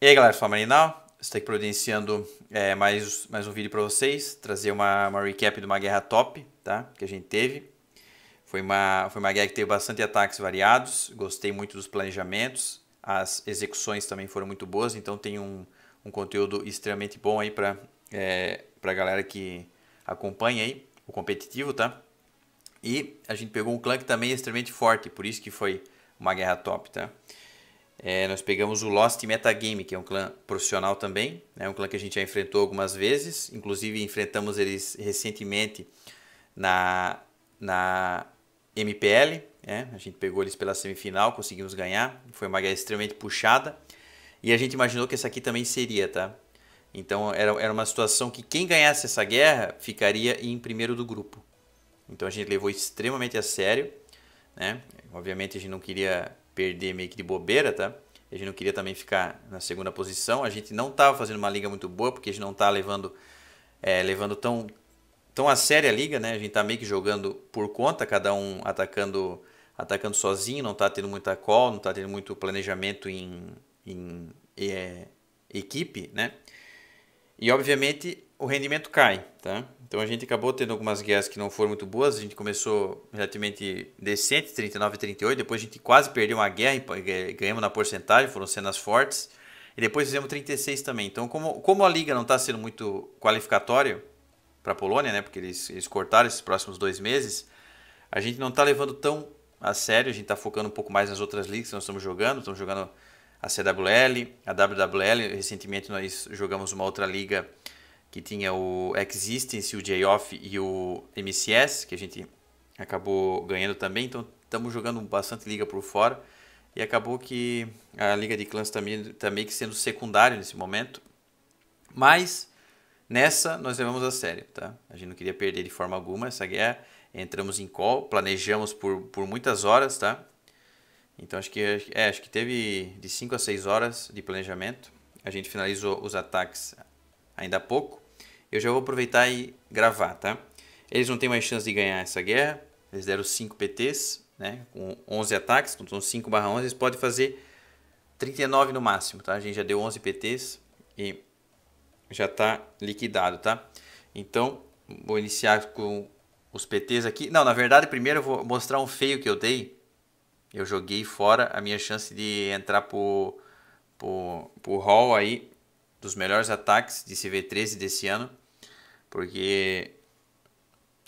E aí galera, sou a Marinal, estou aqui providenciando é, mais, mais um vídeo para vocês, trazer uma, uma recap de uma guerra top, tá? Que a gente teve. Foi uma, foi uma guerra que teve bastante ataques variados, gostei muito dos planejamentos, as execuções também foram muito boas, então tem um, um conteúdo extremamente bom aí para é, a galera que acompanha aí o competitivo, tá? E a gente pegou um clã que também é extremamente forte, por isso que foi uma guerra top, tá? É, nós pegamos o Lost Metagame, que é um clã profissional também, é né? um clã que a gente já enfrentou algumas vezes, inclusive enfrentamos eles recentemente na, na MPL, né? a gente pegou eles pela semifinal, conseguimos ganhar, foi uma guerra extremamente puxada, e a gente imaginou que essa aqui também seria, tá? Então era, era uma situação que quem ganhasse essa guerra ficaria em primeiro do grupo. Então a gente levou extremamente a sério, né? Obviamente a gente não queria perder meio que de bobeira, tá? A gente não queria também ficar na segunda posição. A gente não estava tá fazendo uma liga muito boa, porque a gente não está levando, é, levando tão, tão a sério a liga, né? A gente está meio que jogando por conta, cada um atacando atacando sozinho, não está tendo muita call, não está tendo muito planejamento em, em é, equipe, né? E obviamente o rendimento cai, tá? Então a gente acabou tendo algumas guerras que não foram muito boas. A gente começou relativamente decente, 39 e 38. Depois a gente quase perdeu uma guerra e eh, ganhamos na porcentagem, foram cenas fortes. E depois fizemos 36 também. Então, como, como a liga não está sendo muito qualificatória para a Polônia, né? Porque eles, eles cortaram esses próximos dois meses, a gente não está levando tão a sério. A gente está focando um pouco mais nas outras ligas que nós estamos jogando. Estamos jogando a CWL, a WWL. Recentemente nós jogamos uma outra liga que tinha o Existence, o J-Off e o MCS, que a gente acabou ganhando também. Então estamos jogando bastante liga por fora. E acabou que a liga de clãs também, meio que sendo secundária nesse momento. Mas nessa nós levamos a sério, tá? A gente não queria perder de forma alguma essa guerra. Entramos em call, planejamos por, por muitas horas, tá? Então acho que, é, acho que teve de 5 a 6 horas de planejamento. A gente finalizou os ataques ainda há pouco. Eu já vou aproveitar e gravar, tá? Eles não têm mais chance de ganhar essa guerra. Eles deram 5 PTs, né? Com 11 ataques, então 5 barra 11. Eles podem fazer 39 no máximo, tá? A gente já deu 11 PTs e já tá liquidado, tá? Então, vou iniciar com os PTs aqui. Não, na verdade, primeiro eu vou mostrar um feio que eu dei. Eu joguei fora a minha chance de entrar pro, pro, pro hall aí dos melhores ataques de CV13 desse ano, porque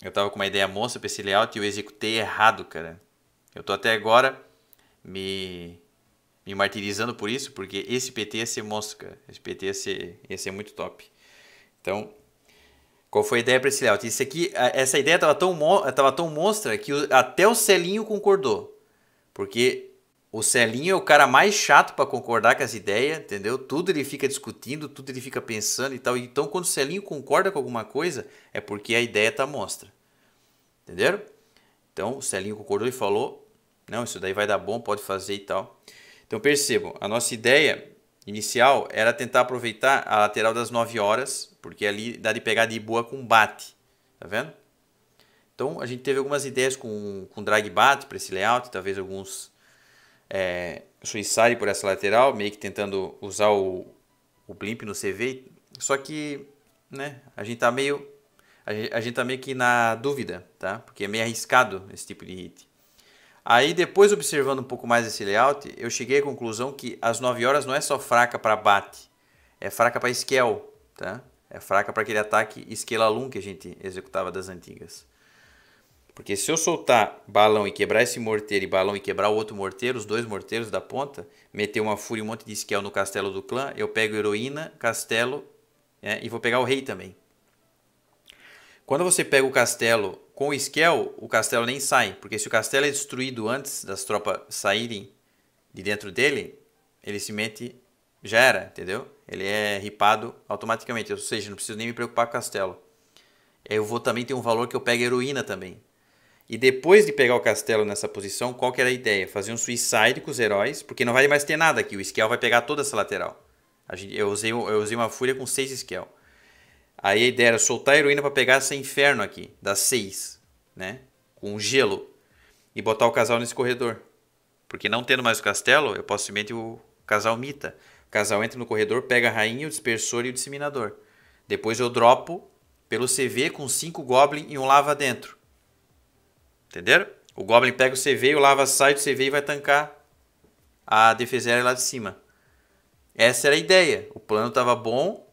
eu tava com uma ideia moça para esse layout e eu executei errado, cara. Eu tô até agora me, me martirizando por isso, porque esse PT ia ser monstro, cara. Esse PT ia ser, ia ser muito top. Então, qual foi a ideia para esse layout? Isso aqui, essa ideia tava tão, tava tão monstra que até o Celinho concordou. Porque o Celinho é o cara mais chato para concordar com as ideias, entendeu? Tudo ele fica discutindo, tudo ele fica pensando e tal. Então, quando o Celinho concorda com alguma coisa, é porque a ideia tá mostra. Entenderam? Então, o Celinho concordou e falou: Não, isso daí vai dar bom, pode fazer e tal. Então, percebam, a nossa ideia inicial era tentar aproveitar a lateral das 9 horas, porque ali dá de pegar de boa com Tá vendo? Então, a gente teve algumas ideias com, com drag bat para esse layout, talvez alguns é, Suicide por essa lateral, meio que tentando usar o, o blimp no CV. Só que, né, a gente tá meio a gente, a gente tá meio que na dúvida, tá? Porque é meio arriscado esse tipo de hit. Aí depois observando um pouco mais esse layout, eu cheguei à conclusão que as 9 horas não é só fraca para bate, é fraca para scale, tá? É fraca para aquele ataque scale que a gente executava das antigas. Porque se eu soltar balão e quebrar esse morteiro e balão e quebrar o outro morteiro, os dois morteiros da ponta, meter uma fúria e um monte de skill no castelo do clã, eu pego heroína, castelo é, e vou pegar o rei também. Quando você pega o castelo com o o castelo nem sai, porque se o castelo é destruído antes das tropas saírem de dentro dele, ele se mete, já era, entendeu? Ele é ripado automaticamente, ou seja, não preciso nem me preocupar com o castelo. Eu vou também ter um valor que eu pego heroína também. E depois de pegar o castelo nessa posição, qual que era a ideia? Fazer um suicide com os heróis, porque não vai mais ter nada aqui. O Skel vai pegar toda essa lateral. Eu usei, eu usei uma fúria com 6 Skel. Aí a ideia era soltar a heroína para pegar esse inferno aqui, das 6, né? Com gelo. E botar o casal nesse corredor. Porque não tendo mais o castelo, eu posso simplesmente o casal mita. O casal entra no corredor, pega a rainha, o dispersor e o disseminador. Depois eu dropo pelo CV com 5 Goblin e um lava dentro Entenderam? O Goblin pega o CV, o Lava sai do CV e vai tancar a defesa aérea lá de cima. Essa era a ideia. O plano estava bom,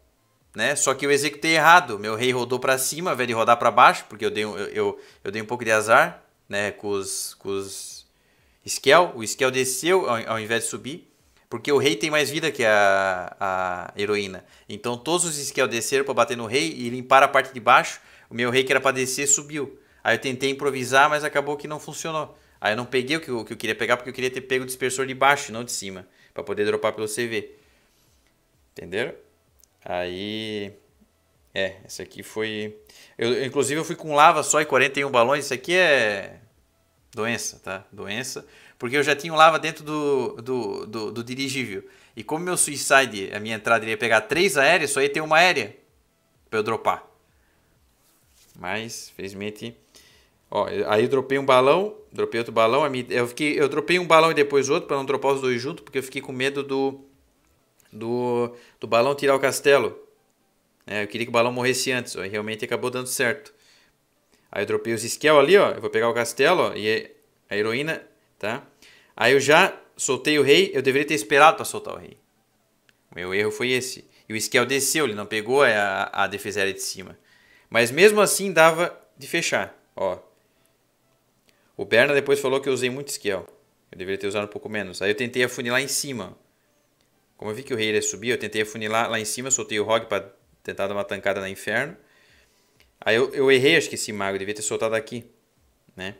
né? Só que eu executei errado. Meu rei rodou para cima, ao invés de rodar para baixo, porque eu dei, eu, eu, eu, dei um pouco de azar, né? Com os, com os Skell, O Skell desceu ao, ao, invés de subir, porque o rei tem mais vida que a, a heroína. Então todos os Skell desceram para bater no rei e limpar a parte de baixo. O meu rei que era para descer subiu. Aí eu tentei improvisar, mas acabou que não funcionou. Aí eu não peguei o que eu, que eu queria pegar, porque eu queria ter pego o dispersor de baixo, não de cima, para poder dropar pelo CV. Entenderam? Aí. É, esse aqui foi. Eu, inclusive eu fui com lava só e 41 balões. Isso aqui é. Doença, tá? Doença. Porque eu já tinha um lava dentro do, do, do, do dirigível. E como meu suicide, a minha entrada iria pegar três aéreas, só ia ter uma aérea pra eu dropar. Mas, felizmente, Ó, aí eu dropei um balão, dropei outro balão. Eu, fiquei, eu dropei um balão e depois outro para não dropar os dois juntos, porque eu fiquei com medo do, do, do balão tirar o castelo. É, eu queria que o balão morresse antes, ó, e realmente acabou dando certo. Aí eu dropei os Skell ali, ó. Eu vou pegar o castelo ó, e é, a heroína, tá? Aí eu já soltei o rei. Eu deveria ter esperado para soltar o rei. Meu erro foi esse. E o Skell desceu, ele não pegou é a, a defesa aérea de cima. Mas mesmo assim dava de fechar, ó. O Berna depois falou que eu usei muito scale. Eu deveria ter usado um pouco menos. Aí eu tentei afunilar em cima. Como eu vi que o rei ia subir, eu tentei afunilar lá em cima, soltei o Rog para tentar dar uma tancada na Inferno. Aí eu, eu errei, acho que esse mago, eu devia ter soltado aqui, né?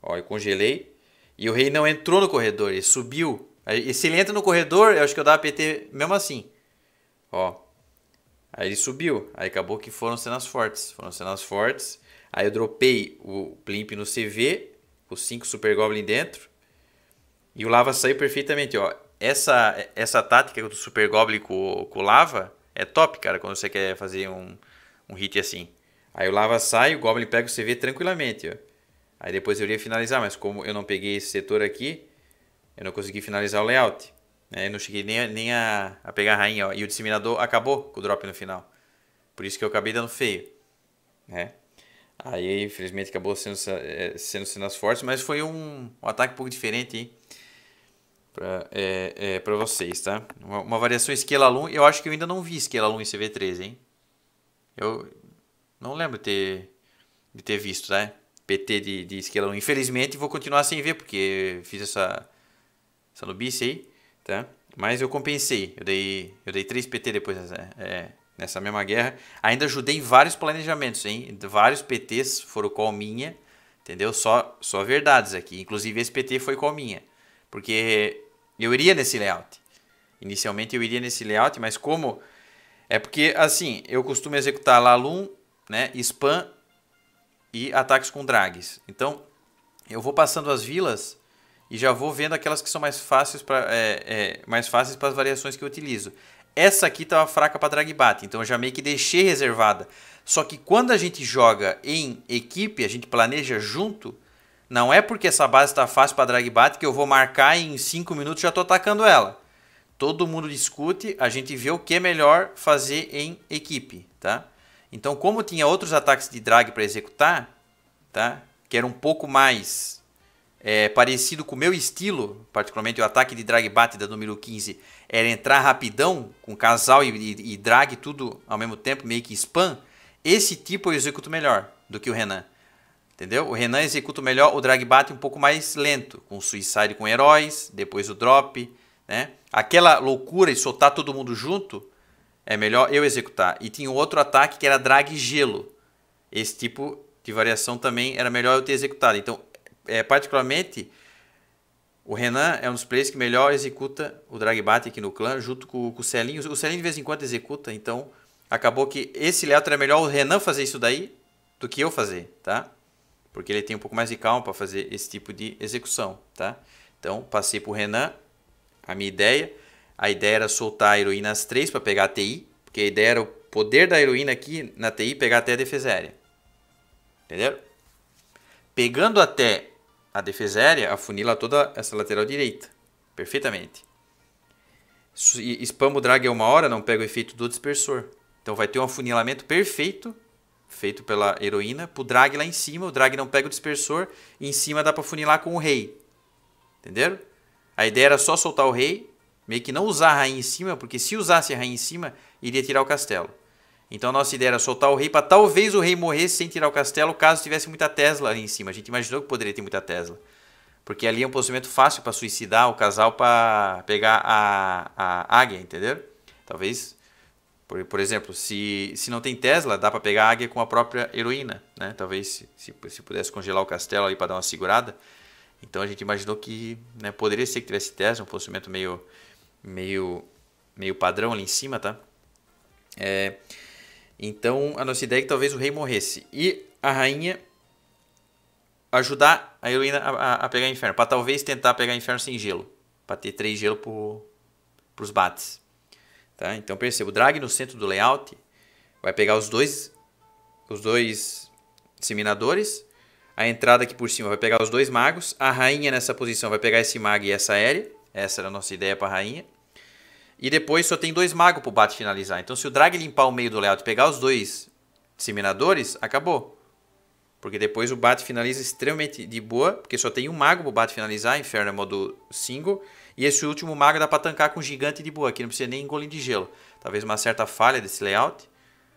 Ó, eu congelei. E o rei não entrou no corredor, ele subiu. E se ele entra no corredor, eu acho que eu dava PT mesmo assim. Ó. Aí ele subiu. Aí acabou que foram cenas fortes. Foram cenas fortes. Aí eu dropei o Plimp no CV os cinco Super Goblin dentro. E o Lava saiu perfeitamente, ó. Essa, essa tática do Super Goblin com, com Lava é top, cara, quando você quer fazer um, um hit assim. Aí o Lava sai, o Goblin pega o CV tranquilamente, ó. Aí depois eu ia finalizar, mas como eu não peguei esse setor aqui, eu não consegui finalizar o layout. Né? Eu não cheguei nem, nem a, a pegar a rainha, ó. E o disseminador acabou com o drop no final. Por isso que eu acabei dando feio, né? Aí, infelizmente, acabou sendo, eh, sendo cenas fortes, mas foi um, um ataque um pouco diferente, hein? Pra, é, é, pra vocês, tá? Uma, uma variação Scala Lum. Eu acho que eu ainda não vi Scala Lum em CV3, hein? Eu não lembro de ter, de ter visto, tá? Né? PT de, de Scala Infelizmente, vou continuar sem ver, porque fiz essa, essa nubice aí, tá? Mas eu compensei. Eu dei, eu dei 3 PT depois, É, é nessa mesma guerra. Ainda ajudei vários planejamentos, hein? Vários PTs foram a minha, entendeu? Só, só verdades aqui. Inclusive esse PT foi a minha, porque eu iria nesse layout. Inicialmente eu iria nesse layout, mas como... É porque, assim, eu costumo executar Lalum, né, spam e ataques com drags. Então, eu vou passando as vilas e já vou vendo aquelas que são mais fáceis para é, é, mais fáceis para as variações que eu utilizo. Essa aqui estava fraca para drag dragbat, então eu já meio que deixei reservada. Só que quando a gente joga em equipe, a gente planeja junto, não é porque essa base está fácil para drag dragbat que eu vou marcar e em 5 minutos já estou atacando ela. Todo mundo discute, a gente vê o que é melhor fazer em equipe, tá? Então, como tinha outros ataques de drag para executar, tá? Que era um pouco mais é, parecido com o meu estilo, particularmente o ataque de drag bate da número 15, era entrar rapidão, com casal e, e, e drag tudo ao mesmo tempo, meio que spam, esse tipo eu executo melhor do que o Renan. Entendeu? O Renan executa melhor, o drag bate um pouco mais lento, com suicide com heróis, depois o drop, né? Aquela loucura e soltar todo mundo junto, é melhor eu executar. E tinha outro ataque que era drag gelo. Esse tipo de variação também era melhor eu ter executado. Então, é, particularmente, o Renan é um dos players que melhor executa o drag bat aqui no clã, junto com, com o Celinho. O Celinho de vez em quando executa, então acabou que esse layout era melhor o Renan fazer isso daí do que eu fazer, tá? Porque ele tem um pouco mais de calma para fazer esse tipo de execução, tá? Então, passei pro Renan a minha ideia. A ideia era soltar a heroína às três para pegar a TI, porque a ideia era o poder da heroína aqui na TI pegar até a defesa aérea. Entenderam? Pegando até a defesa aérea afunila toda essa lateral direita, perfeitamente. E spam o drag é uma hora, não pega o efeito do dispersor. Então vai ter um afunilamento perfeito, feito pela heroína, pro drag lá em cima, o drag não pega o dispersor, e em cima dá pra funilar com o rei. Entenderam? A ideia era só soltar o rei, meio que não usar a rainha em cima, porque se usasse a rainha em cima, iria tirar o castelo. Então nossa ideia era soltar o rei para talvez o rei morresse sem tirar o castelo, caso tivesse muita Tesla ali em cima. A gente imaginou que poderia ter muita Tesla. Porque ali é um posicionamento fácil para suicidar o casal para pegar a, a águia, entendeu? Talvez, por, por exemplo, se, se não tem Tesla, dá para pegar a águia com a própria heroína, né? Talvez se, se, se pudesse congelar o castelo ali para dar uma segurada. Então a gente imaginou que né, poderia ser que tivesse Tesla, um posicionamento meio, meio, meio padrão ali em cima, tá? É, então, a nossa ideia é que talvez o rei morresse. E a rainha ajudar a heroína a, a, a pegar inferno. Para talvez tentar pegar inferno sem gelo. Para ter três gelo pro, pros bates. Tá? Então, perceba. O drag no centro do layout vai pegar os dois, os dois seminadores. A entrada aqui por cima vai pegar os dois magos. A rainha nessa posição vai pegar esse mago e essa aérea. Essa era a nossa ideia para a rainha. E depois só tem dois magos pro Bat finalizar. Então se o Drag limpar o meio do layout e pegar os dois disseminadores, acabou. Porque depois o Bat finaliza extremamente de boa, porque só tem um mago pro Bat finalizar, Inferno é modo single. E esse último mago dá pra tancar com gigante de boa, aqui não precisa nem engolir de gelo. Talvez uma certa falha desse layout.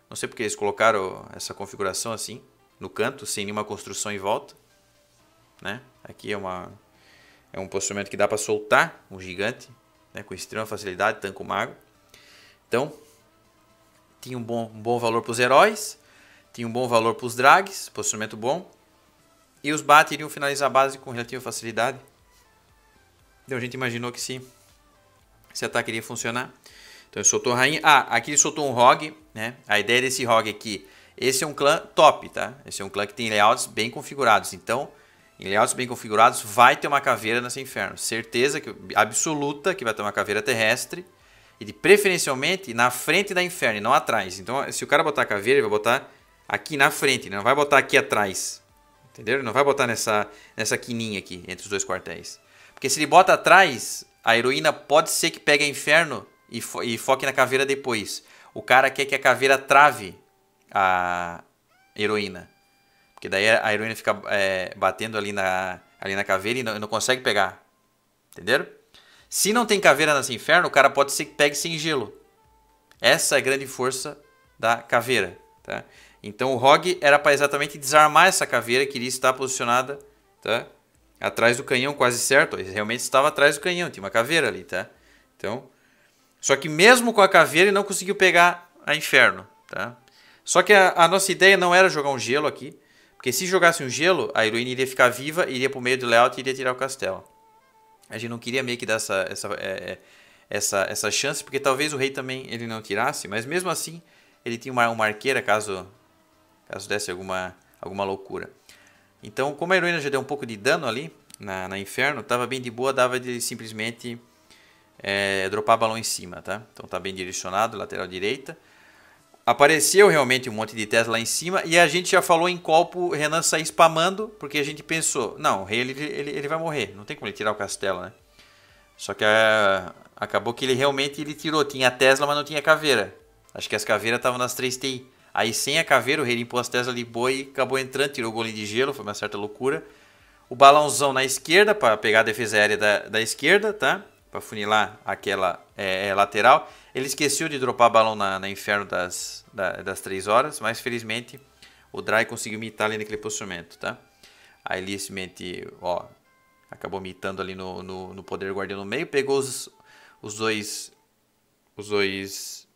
Não sei porque eles colocaram essa configuração assim, no canto, sem nenhuma construção em volta. Né? Aqui é, uma, é um posicionamento que dá para soltar um gigante, né, com extrema facilidade, tanco mago. Então, tinha um bom, um bom valor para os heróis, tinha um bom valor para os drags, posicionamento bom. E os bat iriam finalizar a base com relativa facilidade. Então a gente imaginou que sim esse ataque iria funcionar. Então ele soltou a rainha. Ah, aqui ele soltou um rogue, né? A ideia desse rogue aqui, esse é um clã top, tá? Esse é um clã que tem layouts bem configurados. Então em layouts bem configurados, vai ter uma caveira nesse inferno. Certeza que, absoluta que vai ter uma caveira terrestre. E de, preferencialmente na frente da inferno, não atrás. Então, se o cara botar a caveira, ele vai botar aqui na frente, né? não vai botar aqui atrás. Entendeu? Não vai botar nessa, nessa quininha aqui, entre os dois quartéis. Porque se ele bota atrás, a heroína pode ser que pegue a inferno e, fo e foque na caveira depois. O cara quer que a caveira trave a heroína. Porque daí a heroína fica é, batendo ali na, ali na caveira e não, não, consegue pegar. Entenderam? Se não tem caveira nesse inferno, o cara pode ser que pegue sem gelo. Essa é a grande força da caveira. Tá? Então o Rog era para exatamente desarmar essa caveira que iria estar posicionada tá? atrás do canhão, quase certo. Ele realmente estava atrás do canhão, tinha uma caveira ali. Tá? Então, só que mesmo com a caveira ele não conseguiu pegar a inferno. Tá? Só que a, a nossa ideia não era jogar um gelo aqui. Porque se jogasse um gelo, a heroína iria ficar viva, iria pro meio do layout e iria tirar o castelo. A gente não queria meio que dar essa, essa, é, é, essa, essa chance, porque talvez o rei também ele não tirasse, mas mesmo assim ele tinha uma, uma arqueira caso, caso desse alguma, alguma loucura. Então, como a heroína já deu um pouco de dano ali na, na inferno, tava bem de boa, dava de simplesmente é, dropar balão em cima, tá? Então tá bem direcionado, lateral direita apareceu realmente um monte de Tesla lá em cima e a gente já falou em qual o Renan sair spamando, porque a gente pensou, não, o rei ele, ele, ele vai morrer, não tem como ele tirar o castelo, né? Só que ah, acabou que ele realmente ele tirou, tinha a Tesla, mas não tinha caveira. Acho que as caveiras estavam nas 3 TI. Aí sem a caveira, o rei limpou as Tesla de boi e acabou entrando, tirou o golinho de gelo, foi uma certa loucura. O balãozão na esquerda, para pegar a defesa aérea da, da esquerda, tá? para funilar aquela é, é, lateral. Ele esqueceu de dropar balão na, na inferno das, da, das 3 horas, mas felizmente o Dry conseguiu imitar ali naquele posicionamento, tá? Aí ele simplesmente, ó, acabou imitando ali no, no, no poder guardião no meio, pegou os, os dois os dois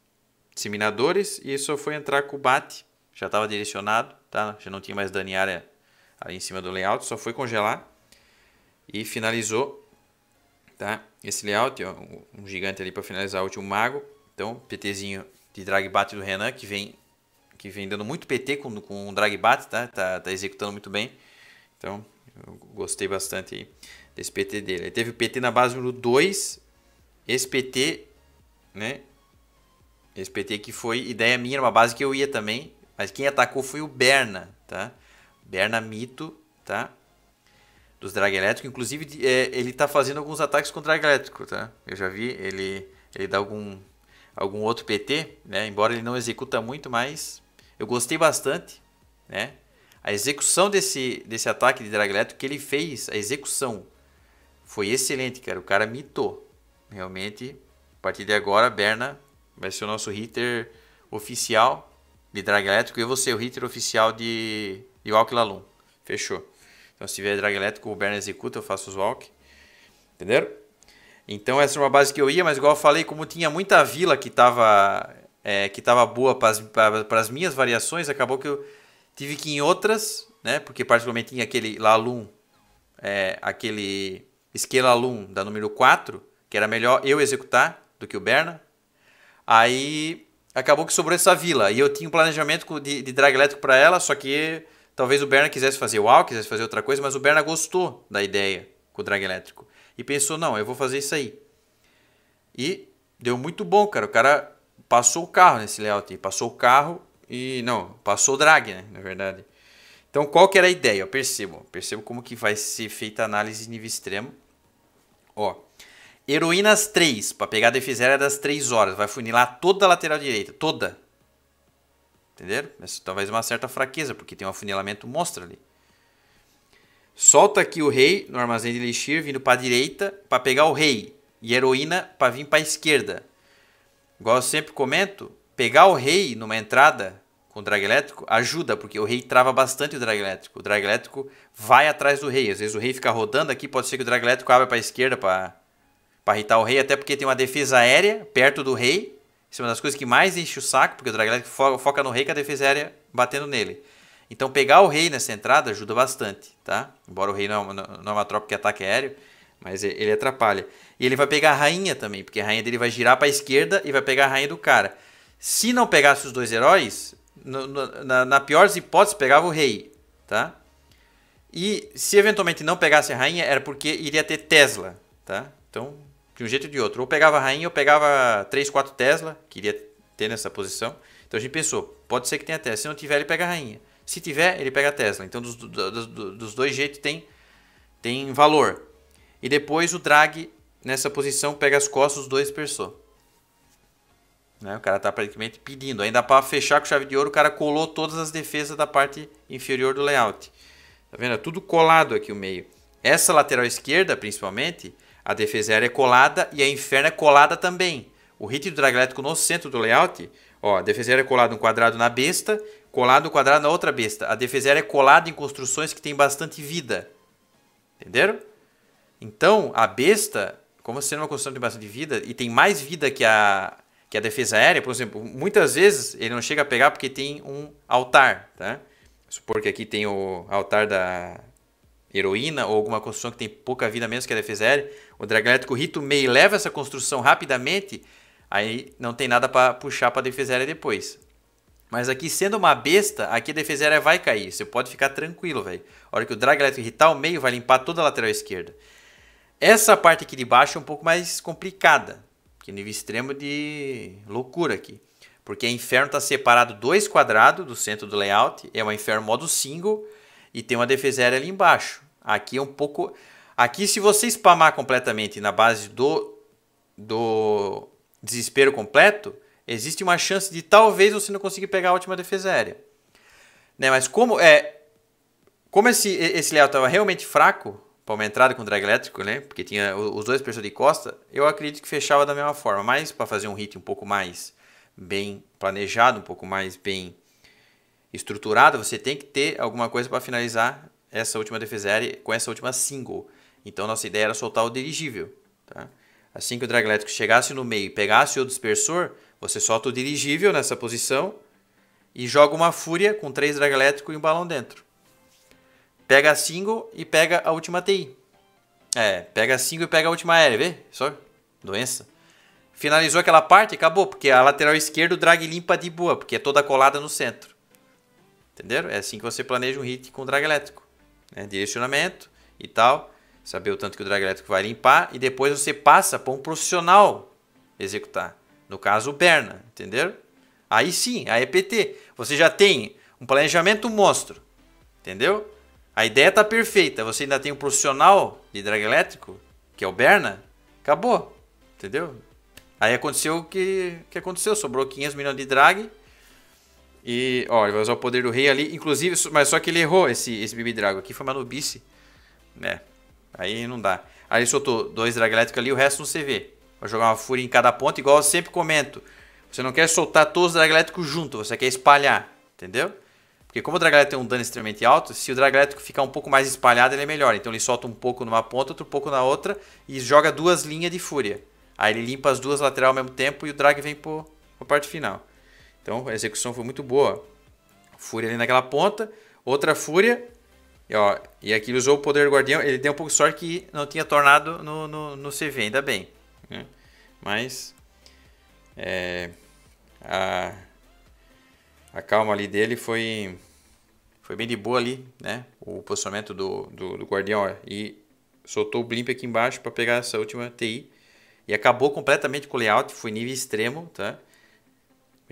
disseminadores e só foi entrar com o bate, já estava direcionado, tá? Já não tinha mais área ali em cima do layout, só foi congelar e finalizou tá? Esse layout, ó, um gigante ali para finalizar o último mago. Então, PTzinho de drag bat do Renan, que vem que vem dando muito PT com, com o drag bat, tá? tá? Tá executando muito bem. Então, eu gostei bastante aí desse PT dele. ele teve PT na base número 2. Esse PT, né? Esse PT que foi ideia minha, uma base que eu ia também. Mas quem atacou foi o Berna, tá? Berna Mito, tá? dos drag elétrico. Inclusive, é, ele tá fazendo alguns ataques com drag elétrico, tá? Eu já vi, ele, ele dá algum, algum outro PT, né? Embora ele não executa muito, mas eu gostei bastante, né? A execução desse, desse ataque de drag elétrico que ele fez, a execução, foi excelente, cara. O cara mitou. Realmente, a partir de agora, Berna vai ser o nosso hitter oficial de drag elétrico. E você, o hitter oficial de, de Alquilalum. Fechou. Então, se tiver drag elétrico, o Berna executa, eu faço os walk. Entenderam? Então, essa é uma base que eu ia, mas igual eu falei, como tinha muita vila que estava é, que tava boa para as minhas variações, acabou que eu tive que ir em outras, né? Porque particularmente tinha aquele Lalum, é, aquele Scala da número 4, que era melhor eu executar do que o Berna. Aí acabou que sobrou essa vila. E eu tinha um planejamento de, de drag elétrico para ela, só que Talvez o Berna quisesse fazer uau, quisesse fazer outra coisa, mas o Berna gostou da ideia com o drag elétrico. E pensou, não, eu vou fazer isso aí. E deu muito bom, cara. O cara passou o carro nesse layout Passou o carro e... Não, passou o drag, né? Na verdade. Então, qual que era a ideia? Percebam. Percebam como que vai ser feita a análise em nível extremo. Ó. Heroínas 3. Para pegar a defesa é das 3 horas. Vai funilar toda a lateral direita. Toda. Entenderam? Essa, talvez uma certa fraqueza, porque tem um afunilamento monstro ali. Solta aqui o rei no armazém de Elixir, vindo para a direita para pegar o rei. E heroína para vir para a esquerda. Igual eu sempre comento, pegar o rei numa entrada com o drag elétrico ajuda, porque o rei trava bastante o drag elétrico. O drag elétrico vai atrás do rei. Às vezes o rei fica rodando aqui, pode ser que o drag elétrico abra para a esquerda para irritar o rei, até porque tem uma defesa aérea perto do rei isso é uma das coisas que mais enche o saco, porque o Drag fo foca no rei com a defesa aérea batendo nele. Então pegar o rei nessa entrada ajuda bastante, tá? Embora o rei não, é não, não é uma tropa que ataque aéreo, mas ele atrapalha. E ele vai pegar a rainha também, porque a rainha dele vai girar para a esquerda e vai pegar a rainha do cara. Se não pegasse os dois heróis, no, no, na, na pior das hipóteses, pegava o rei, tá? E se eventualmente não pegasse a rainha, era porque iria ter Tesla, tá? Então, de um jeito ou de outro. Ou pegava a rainha ou pegava 3, 4 Tesla, que iria ter nessa posição. Então a gente pensou, pode ser que tenha Tesla. Se não tiver, ele pega a rainha. Se tiver, ele pega a Tesla. Então dos, dos, dos dois jeitos tem, tem valor. E depois o drag nessa posição pega as costas dos dois perso. Né? O cara está praticamente pedindo. Ainda para fechar com chave de ouro, o cara colou todas as defesas da parte inferior do layout. Tá vendo? É tudo colado aqui o meio. Essa lateral esquerda, principalmente, a defesa aérea é colada e a inferna é colada também. O hit do elétrico no centro do layout, ó, a defesa aérea é colada um quadrado na besta, colado um quadrado na outra besta. A defesa aérea é colada em construções que tem bastante vida. Entenderam? Então, a besta, como sendo uma construção que tem bastante vida e tem mais vida que a, que a defesa aérea, por exemplo, muitas vezes ele não chega a pegar porque tem um altar, tá? Supor que aqui tem o altar da, heroína ou alguma construção que tem pouca vida mesmo que ela é fizer, o Draglético Rito Mei leva essa construção rapidamente, aí não tem nada para puxar para Defeséria depois. Mas aqui, sendo uma besta, aqui a Defeséria vai cair. Você pode ficar tranquilo, velho. A hora que o Draglético irritar o meio, vai limpar toda a lateral esquerda. Essa parte aqui de baixo é um pouco mais complicada. Que nível extremo de loucura aqui. Porque a Inferno está separado dois quadrados do centro do layout. É um Inferno modo single. E tem uma defesa aérea ali embaixo. Aqui é um pouco... Aqui se você spamar completamente na base do, do desespero completo, existe uma chance de talvez você não conseguir pegar a última defesa aérea. Né? Mas como é como esse, esse layout estava realmente fraco para uma entrada com drag elétrico, né? Porque tinha os dois pessoas de costa, eu acredito que fechava da mesma forma, mas para fazer um hit um pouco mais bem planejado, um pouco mais bem estruturado, você tem que ter alguma coisa para finalizar essa última DFZR com essa última single. Então nossa ideia era soltar o dirigível. Tá? Assim que o drag elétrico chegasse no meio e pegasse o dispersor, você solta o dirigível nessa posição e joga uma fúria com três drag elétrico e um balão dentro. Pega a single e pega a última TI. É, pega a single e pega a última aérea, vê? Só doença. Finalizou aquela parte e acabou, porque a lateral esquerda o drag limpa de boa, porque é toda colada no centro. Entenderam? É assim que você planeja um hit com drag elétrico né? direcionamento e tal, saber o tanto que o drag elétrico vai limpar e depois você passa para um profissional executar. No caso, o Berna entendeu Aí sim, a EPT. Você já tem um planejamento monstro, entendeu? A ideia tá perfeita. Você ainda tem um profissional de drag elétrico, que é o Berna, acabou, entendeu? Aí aconteceu o que, que aconteceu, sobrou 500 milhões de drag e, ó, ele vai usar o poder do rei ali. Inclusive, mas só que ele errou esse, esse Bibi Drago aqui. Foi uma nobice. Né? Aí não dá. Aí ele soltou dois Drageléticos ali, o resto não se vê. Vai jogar uma fúria em cada ponta, igual eu sempre comento. Você não quer soltar todos os Drageléticos junto, você quer espalhar. Entendeu? Porque como o Dragalético tem um dano extremamente alto, se o Dragalético ficar um pouco mais espalhado, ele é melhor. Então ele solta um pouco numa ponta, outro pouco na outra e joga duas linhas de fúria. Aí ele limpa as duas laterais ao mesmo tempo e o drag vem por a parte final. Então a execução foi muito boa. Fúria ali naquela ponta, outra Fúria. E, ó, e aqui ele usou o poder do guardião. Ele deu um pouco de sorte que não tinha tornado no, no, no CV, ainda bem. Né? Mas é, a, a calma ali dele foi, foi bem de boa ali, né? O posicionamento do, do, do guardião. Ó, e soltou o blimp aqui embaixo para pegar essa última TI. E acabou completamente com o layout, foi nível extremo, tá?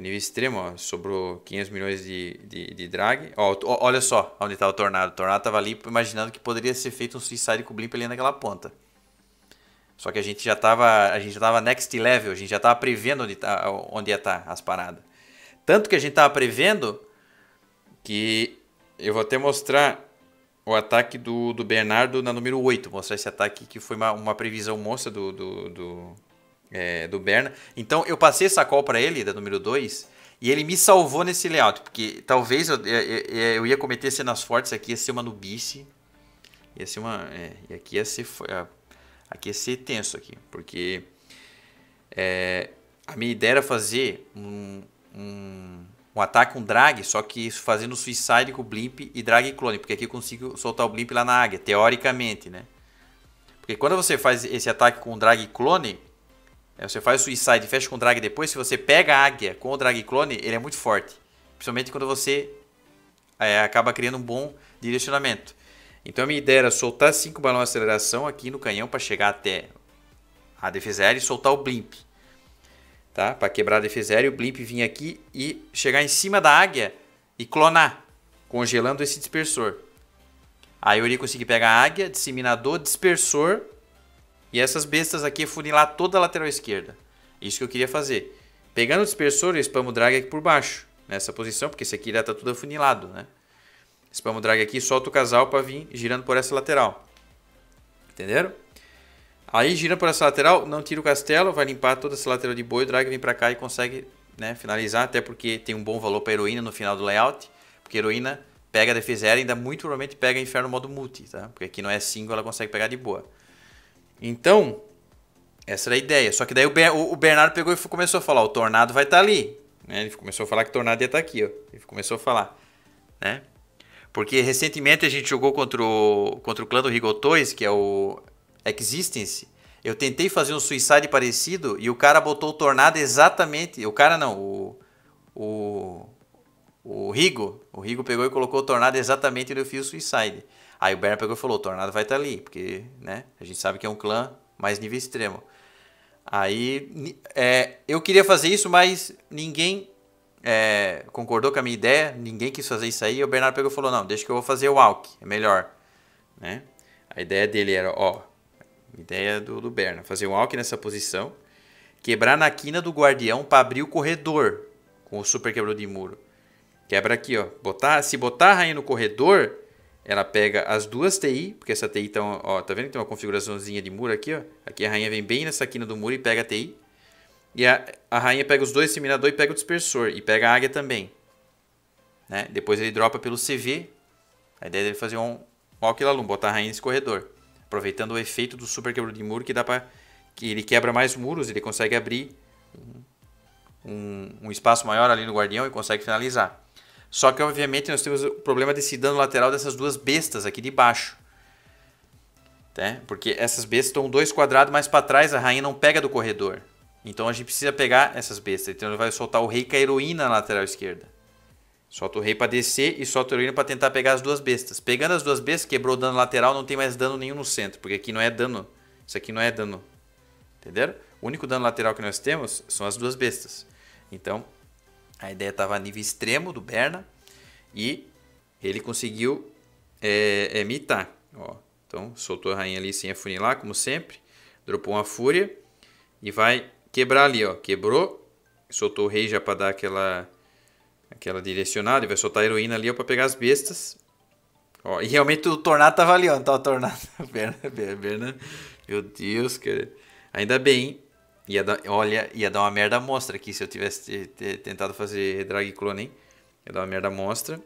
nível extremo, ó, sobrou 500 milhões de, de, de drag. Ó, olha só onde estava o Tornado. O Tornado estava ali imaginando que poderia ser feito um suicide com o Blimp ali naquela ponta. Só que a gente já estava a gente já tava next level, a gente já estava prevendo onde, tá, onde ia estar tá as paradas. Tanto que a gente estava prevendo que eu vou até mostrar o ataque do, do Bernardo na número 8, mostrar esse ataque que foi uma, uma previsão moça do, do, do é, do Berna. Então eu passei essa call para ele, da número 2, e ele me salvou nesse layout, porque talvez eu, eu, é, é, é, eu ia cometer cenas fortes aqui, ia ser uma nubice, ia ser uma... É, e aqui ia ser... Aqui ia ser tenso aqui, porque... É, a minha ideia era fazer um, um, um, ataque com drag, só que fazendo suicide com blimp e drag clone, porque aqui eu consigo soltar o blimp lá na águia, teoricamente, né? Porque quando você faz esse ataque com drag clone, é, você faz o suicide e fecha com drag depois. Se você pega a águia com o drag clone, ele é muito forte. Principalmente quando você é, acaba criando um bom direcionamento. Então a minha ideia era soltar 5 balões de aceleração aqui no canhão para chegar até a defesa aérea e soltar o blimp. Tá? Para quebrar a defesa aérea, o blimp vir aqui e chegar em cima da águia e clonar, congelando esse dispersor. Aí eu iria conseguir pegar a águia, disseminador, dispersor e essas bestas aqui funilar toda a lateral esquerda. Isso que eu queria fazer. Pegando o dispersor, eu spamo o drag aqui por baixo. Nessa posição, porque esse aqui já está tudo afunilado, né? Spamo o drag aqui, solta o casal para vir girando por essa lateral. Entenderam? Aí girando por essa lateral, não tira o castelo, vai limpar toda essa lateral de boi, o drag vem para cá e consegue né, finalizar, até porque tem um bom valor para heroína no final do layout, porque heroína pega defesa aérea, ainda muito provavelmente pega inferno modo multi, tá? Porque aqui não é single, ela consegue pegar de boa. Então, essa era a ideia. Só que daí o Bernardo pegou e começou a falar: o tornado vai estar tá ali. Né? Ele começou a falar que o tornado ia estar tá aqui. Ó. Ele começou a falar. Né? Porque recentemente a gente jogou contra o, contra o clã do Rigotois, que é o Existence. Eu tentei fazer um suicide parecido e o cara botou o tornado exatamente. O cara não, o. O, o Rigo. O Rigo pegou e colocou o tornado exatamente onde eu fiz o suicide. Aí o Bernardo pegou e falou: o Tornado vai estar tá ali, porque né, a gente sabe que é um clã mais nível extremo. Aí é, eu queria fazer isso, mas ninguém é, concordou com a minha ideia, ninguém quis fazer isso aí. E o Bernardo pegou e falou: Não, deixa que eu vou fazer o Alck, é melhor. Né? A ideia dele era: Ó, ideia do, do Bernardo, fazer o Alck nessa posição, quebrar na quina do guardião para abrir o corredor com o super quebrou de muro. Quebra aqui, ó. Botar, se botar a rainha no corredor, ela pega as duas TI, porque essa TI tá, ó, tá vendo que tem uma configuraçãozinha de muro aqui, ó. Aqui a rainha vem bem nessa quina do muro e pega a TI. E a, a rainha pega os dois seminador e pega o dispersor e pega a águia também. Né? Depois ele dropa pelo CV. A ideia dele é fazer um walk botar a rainha nesse corredor, aproveitando o efeito do super quebra de muro que dá para que ele quebra mais muros, ele consegue abrir um, um espaço maior ali no guardião e consegue finalizar. Só que, obviamente, nós temos o problema desse dano lateral dessas duas bestas aqui de baixo. Né? Porque essas bestas estão dois quadrados mais para trás, a rainha não pega do corredor. Então a gente precisa pegar essas bestas. Então ele vai soltar o rei com a heroína na lateral esquerda. Solta o rei para descer e solta o heroína para tentar pegar as duas bestas. Pegando as duas bestas, quebrou o dano lateral, não tem mais dano nenhum no centro. Porque aqui não é dano. Isso aqui não é dano. Entenderam? O único dano lateral que nós temos são as duas bestas. Então a ideia estava a nível extremo do Berna e ele conseguiu é, imitar. É, ó, então soltou a rainha ali sem afunilar, como sempre. Dropou uma fúria e vai quebrar ali, ó. Quebrou, soltou o rei já para dar aquela aquela direcionada e vai soltar a heroína ali para pegar as bestas. Ó, e realmente o tornado estava ali, ó. Então, o tornado, Berna, Berna, meu Deus, cara. Ainda bem, hein? Ia dar, olha, ia dar uma merda monstra aqui se eu tivesse tentado fazer drag clone, hein? Ia dar uma merda monstra.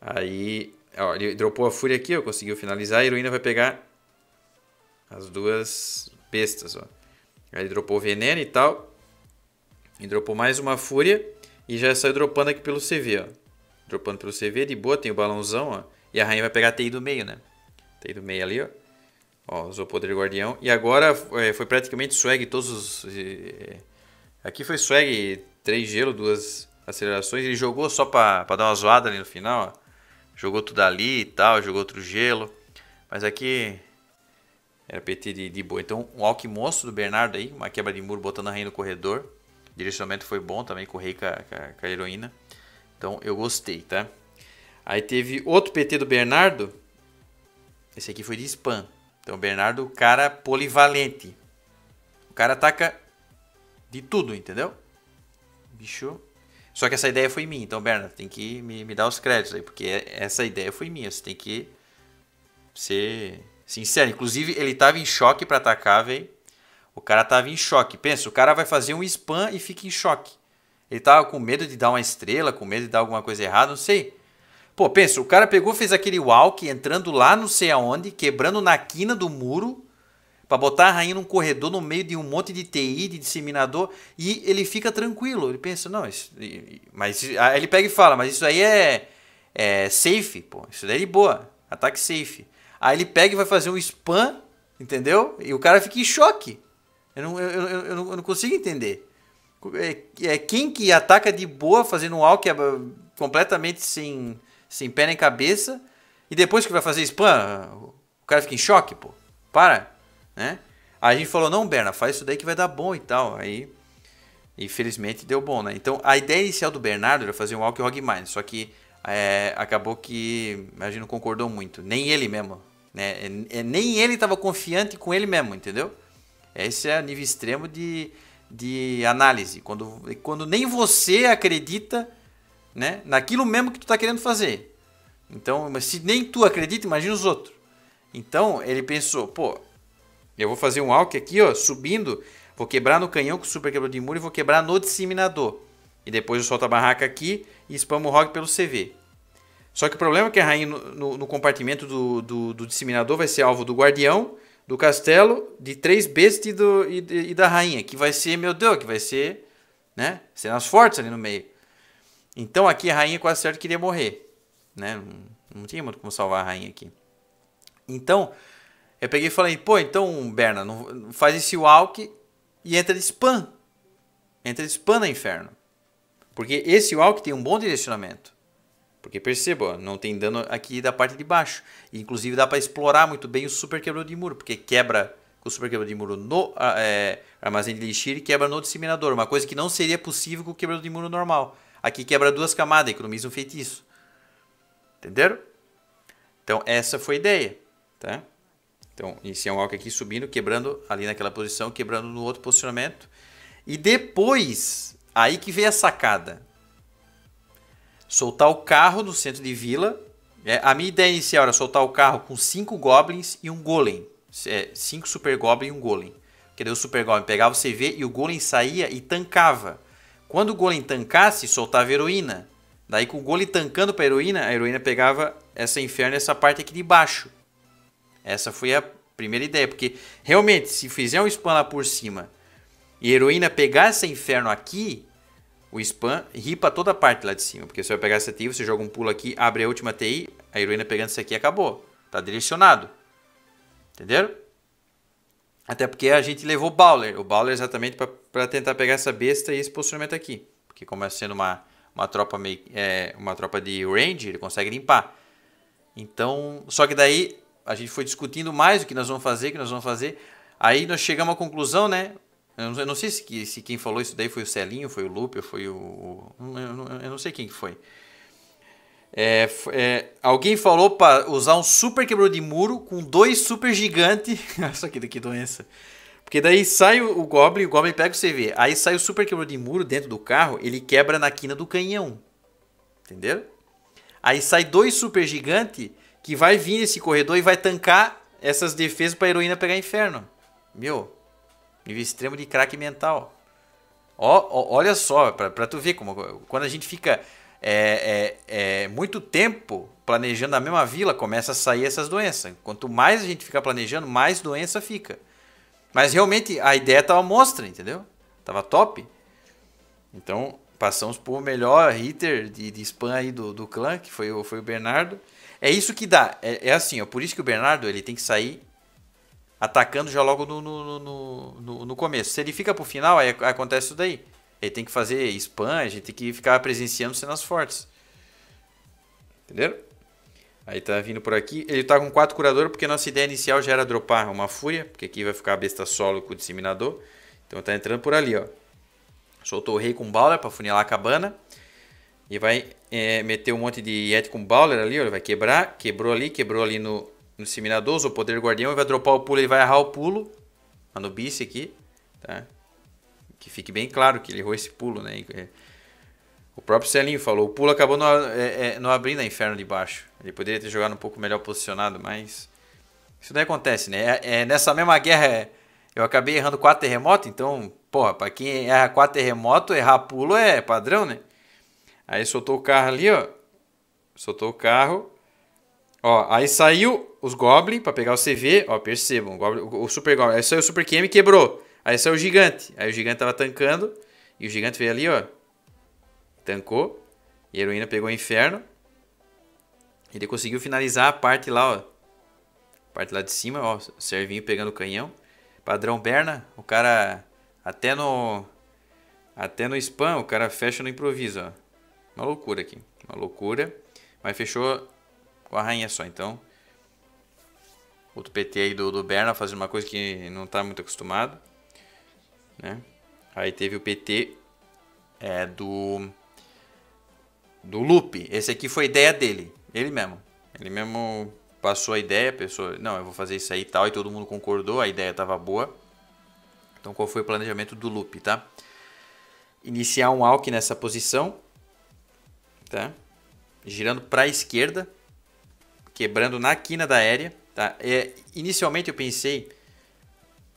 Aí, ó, ele dropou a fúria aqui, eu conseguiu finalizar. A heroína vai pegar as duas bestas, ó. Aí ele dropou veneno e tal. E dropou mais uma fúria. E já saiu dropando aqui pelo CV, ó. Dropando pelo CV, de boa, tem o balãozão, ó. E a rainha vai pegar a TI do meio, né? TI do meio ali, ó. Ó, usou poder guardião. E agora é, foi praticamente swag todos os... É, aqui foi swag 3 gelo, duas acelerações. Ele jogou só pra, pra dar uma zoada ali no final, ó. Jogou tudo ali e tal, jogou outro gelo. Mas aqui era PT de, de boa. Então, um alck monstro do Bernardo aí. Uma quebra de muro botando a rainha no corredor. O direcionamento foi bom também, com o rei com a, com a heroína. Então, eu gostei, tá? Aí teve outro PT do Bernardo. Esse aqui foi de spam. Então, o Bernardo, o cara polivalente. O cara ataca de tudo, entendeu? Bicho. Só que essa ideia foi minha. Então, Bernardo, tem que me, me dar os créditos aí, porque essa ideia foi minha. Você tem que ser sincero. Inclusive, ele tava em choque para atacar, velho. O cara tava em choque. Pensa, o cara vai fazer um spam e fica em choque. Ele tava com medo de dar uma estrela, com medo de dar alguma coisa errada, não sei. Pô, pensa, o cara pegou, fez aquele walk, entrando lá não sei aonde, quebrando na quina do muro, para botar a rainha num corredor no meio de um monte de TI, de disseminador, e ele fica tranquilo. Ele pensa, não, isso, mas aí ele pega e fala, mas isso aí é, é safe, pô, isso daí é de boa, ataque safe. Aí ele pega e vai fazer um spam, entendeu? E o cara fica em choque. Eu não, eu, eu, eu não, eu não consigo entender. É, é, quem que ataca de boa fazendo um walk é, ah, completamente sem sem pé nem cabeça, e depois que vai fazer spam, o cara fica em choque, pô. Para, né? Aí a gente falou, não, Berna, faz isso daí que vai dar bom e tal. Aí, infelizmente, deu bom, né? Então, a ideia inicial do Bernardo era fazer um Walk Hog Mine, só que é, acabou que a gente não concordou muito. Nem ele mesmo, né? É, é, nem ele estava confiante com ele mesmo, entendeu? Esse é o nível extremo de, de análise. Quando, quando nem você acredita né? Naquilo mesmo que tu está querendo fazer. Então, se nem tu acredita, imagina os outros. Então, ele pensou, pô, eu vou fazer um alck aqui, ó, subindo, vou quebrar no canhão com o super quebrador de muro e vou quebrar no disseminador. E depois eu solto a barraca aqui e spamo o rock pelo CV. Só que o problema é que a rainha no, no, no compartimento do, do, do, disseminador vai ser alvo do guardião, do castelo, de três bestas e, do, e, e da rainha, que vai ser, meu Deus, que vai ser, né, cenas fortes ali no meio. Então aqui a rainha quase certo queria morrer. Né? Não, tinha muito como salvar a rainha aqui. Então, eu peguei e falei, pô, então, Berna, não, faz esse walk e entra de spam. Entra de spam no inferno. Porque esse walk tem um bom direcionamento. Porque perceba, não tem dano aqui da parte de baixo. inclusive dá para explorar muito bem o super quebrador de muro, porque quebra o super quebrador de muro no é, armazém de lixir e quebra no disseminador. Uma coisa que não seria possível com o quebrador de muro normal. Aqui quebra duas camadas, economiza um feitiço. Entenderam? Então, essa foi a ideia, tá? Então, iniciar é um walk aqui subindo, quebrando ali naquela posição, quebrando no outro posicionamento. E depois, aí que vem a sacada. Soltar o carro no centro de vila. É, a minha ideia inicial era soltar o carro com cinco goblins e um golem. É, cinco super goblin e um golem. Quer dizer, o super goblin pegava o CV e o golem saía e tancava. Quando o golem tancasse, soltava heroína. Daí com o golem tancando pra heroína, a heroína pegava essa inferno e essa parte aqui de baixo. Essa foi a primeira ideia, porque realmente, se fizer um spam lá por cima e a heroína pegar essa inferno aqui, o spam ripa toda a parte lá de cima. Porque você vai pegar essa TI, você joga um pulo aqui, abre a última TI, a heroína pegando isso aqui acabou. Tá direcionado. Entenderam? Até porque a gente levou o Bowler, o Bowler exatamente para tentar pegar essa besta e esse posicionamento aqui. Porque como é sendo uma, uma, tropa, meio, é, uma tropa de range, ele consegue limpar. Então, só que daí a gente foi discutindo mais o que nós vamos fazer, o que nós vamos fazer. Aí nós chegamos à conclusão, né? Eu não sei se, se quem falou isso daí foi o Celinho, foi o Lupe, foi o... Eu não, eu não sei quem que foi. É, é, alguém falou para usar um super quebrou de muro com dois super gigante. Nossa, que, que doença. Porque daí sai o, o Goblin, o Goblin pega o CV. Aí sai o super quebrou de muro dentro do carro, ele quebra na quina do canhão. Entenderam? Aí sai dois super gigante que vai vir nesse corredor e vai tancar essas defesas para a heroína pegar inferno. Meu, nível extremo de craque mental. Ó, ó, olha só, para tu ver como quando a gente fica é, é, é, muito tempo planejando a mesma vila, começa a sair essas doenças. Quanto mais a gente ficar planejando, mais doença fica. Mas realmente a ideia estava monstra, entendeu? Tava top. Então passamos por melhor hitter de, de spam aí do, do clã, que foi, o, foi o Bernardo. É isso que dá. É, é assim, ó, por isso que o Bernardo ele tem que sair atacando já logo no, no, no, no, no começo. Se ele fica pro final, aí acontece isso daí. Ele tem que fazer spam, a gente tem que ficar presenciando cenas fortes. Entenderam? Aí tá vindo por aqui. Ele tá com quatro curador porque nossa ideia inicial já era dropar uma fúria, porque aqui vai ficar a besta solo com o disseminador. Então tá entrando por ali, ó. Soltou o rei com bowler para funilar a cabana. E vai é, meter um monte de Yeti com Bowler ali, ó. Ele vai quebrar. Quebrou ali, quebrou ali no, no Usou o Poder Guardião e vai dropar o pulo. Ele vai errar o pulo. bisse aqui, tá? fique bem claro que ele errou esse pulo, né? É, o próprio Celinho falou, o pulo acabou não, é, é não abrindo a inferno de baixo. Ele poderia ter jogado um pouco melhor posicionado, mas isso daí acontece, né? É, é, nessa mesma guerra é, eu acabei errando quatro terremotos, então, porra, pra quem erra quatro terremotos, errar pulo é padrão, né? Aí soltou o carro ali, ó. Soltou o carro. Ó, aí saiu os Goblin para pegar o CV. Ó, percebam, o, Goblin, o Super Goblin. Aí saiu o Super QM e quebrou. Aí saiu o gigante. Aí o gigante tava tancando. E o gigante veio ali, ó. Tancou. E a heroína pegou o inferno. Ele conseguiu finalizar a parte lá, ó. A parte lá de cima, ó. servinho pegando o canhão. Padrão Berna. O cara. Até no. Até no spam, o cara fecha no improviso, ó. Uma loucura aqui. Uma loucura. Mas fechou com a rainha só, então. Outro PT aí do, do Berna fazendo uma coisa que não tá muito acostumado. Né? Aí teve o PT é, do, do Loop. Esse aqui foi ideia dele, ele mesmo. Ele mesmo passou a ideia, pessoa, não, eu vou fazer isso aí e tal, e todo mundo concordou, a ideia estava boa. Então qual foi o planejamento do loop, tá? Iniciar um alck nessa posição, tá? Girando para a esquerda, quebrando na quina da área, tá? É, inicialmente eu pensei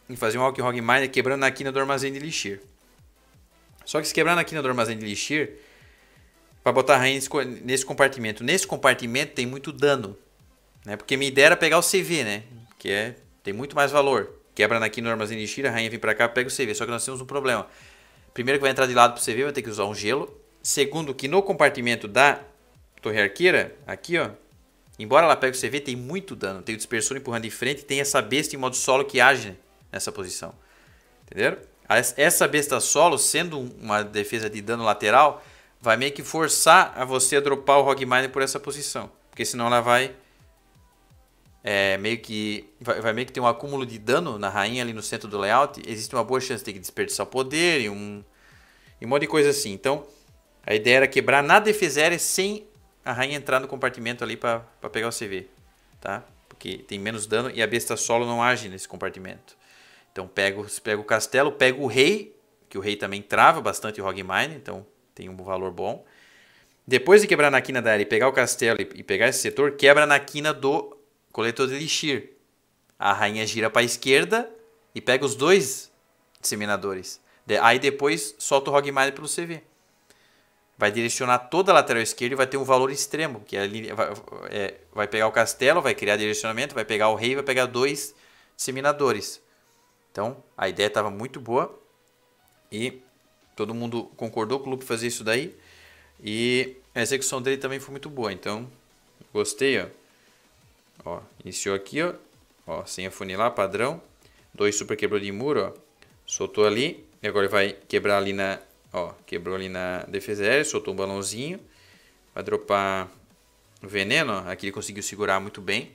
em fazer um Hawk Hog Miner quebrando na quina do armazém de lixir, Só que se quebrar na quina do armazém de lixir para botar a rainha nesse compartimento. Nesse compartimento tem muito dano. Né? Porque minha ideia era pegar o CV, né? Que é, tem muito mais valor. Quebra na quina do armazém de lixir, a rainha vem para cá, pega o CV. Só que nós temos um problema. Primeiro que vai entrar de lado pro CV, vai ter que usar um gelo. Segundo que no compartimento da torre arqueira, aqui ó, embora ela pegue o CV, tem muito dano. Tem o dispersor empurrando de frente, tem essa besta em modo solo que age, né? nessa posição. Entenderam? Essa besta solo, sendo uma defesa de dano lateral, vai meio que forçar a você a dropar o Hogmine por essa posição. Porque senão ela vai. É, meio que. Vai, vai, meio que ter um acúmulo de dano na rainha ali no centro do layout. Existe uma boa chance de ter que desperdiçar poder e um. E um monte de coisa assim. Então, a ideia era quebrar na defesa aérea sem a rainha entrar no compartimento ali para pegar o CV. Tá? Porque tem menos dano e a besta solo não age nesse compartimento. Então pega, pega o castelo, pega o rei, que o rei também trava bastante o Hogmine, então tem um valor bom. Depois de quebrar na quina da área e pegar o castelo e pegar esse setor, quebra na quina do coletor de Elixir. A rainha gira para a esquerda e pega os dois disseminadores. aí depois solta o para pelo CV. Vai direcionar toda a lateral esquerda e vai ter um valor extremo. Que é, vai, é, vai pegar o castelo, vai criar direcionamento, vai pegar o rei, vai pegar dois disseminadores. Então a ideia estava muito boa e todo mundo concordou com o Lupe fazer isso daí e a execução dele também foi muito boa. Então gostei, ó. ó iniciou aqui, ó, ó, sem afunilar, padrão. Dois super quebrou de muro, ó. Soltou ali e agora ele vai quebrar ali na, ó, quebrou ali na defesa aérea, soltou um balãozinho. Vai dropar veneno, ó. Aqui ele conseguiu segurar muito bem.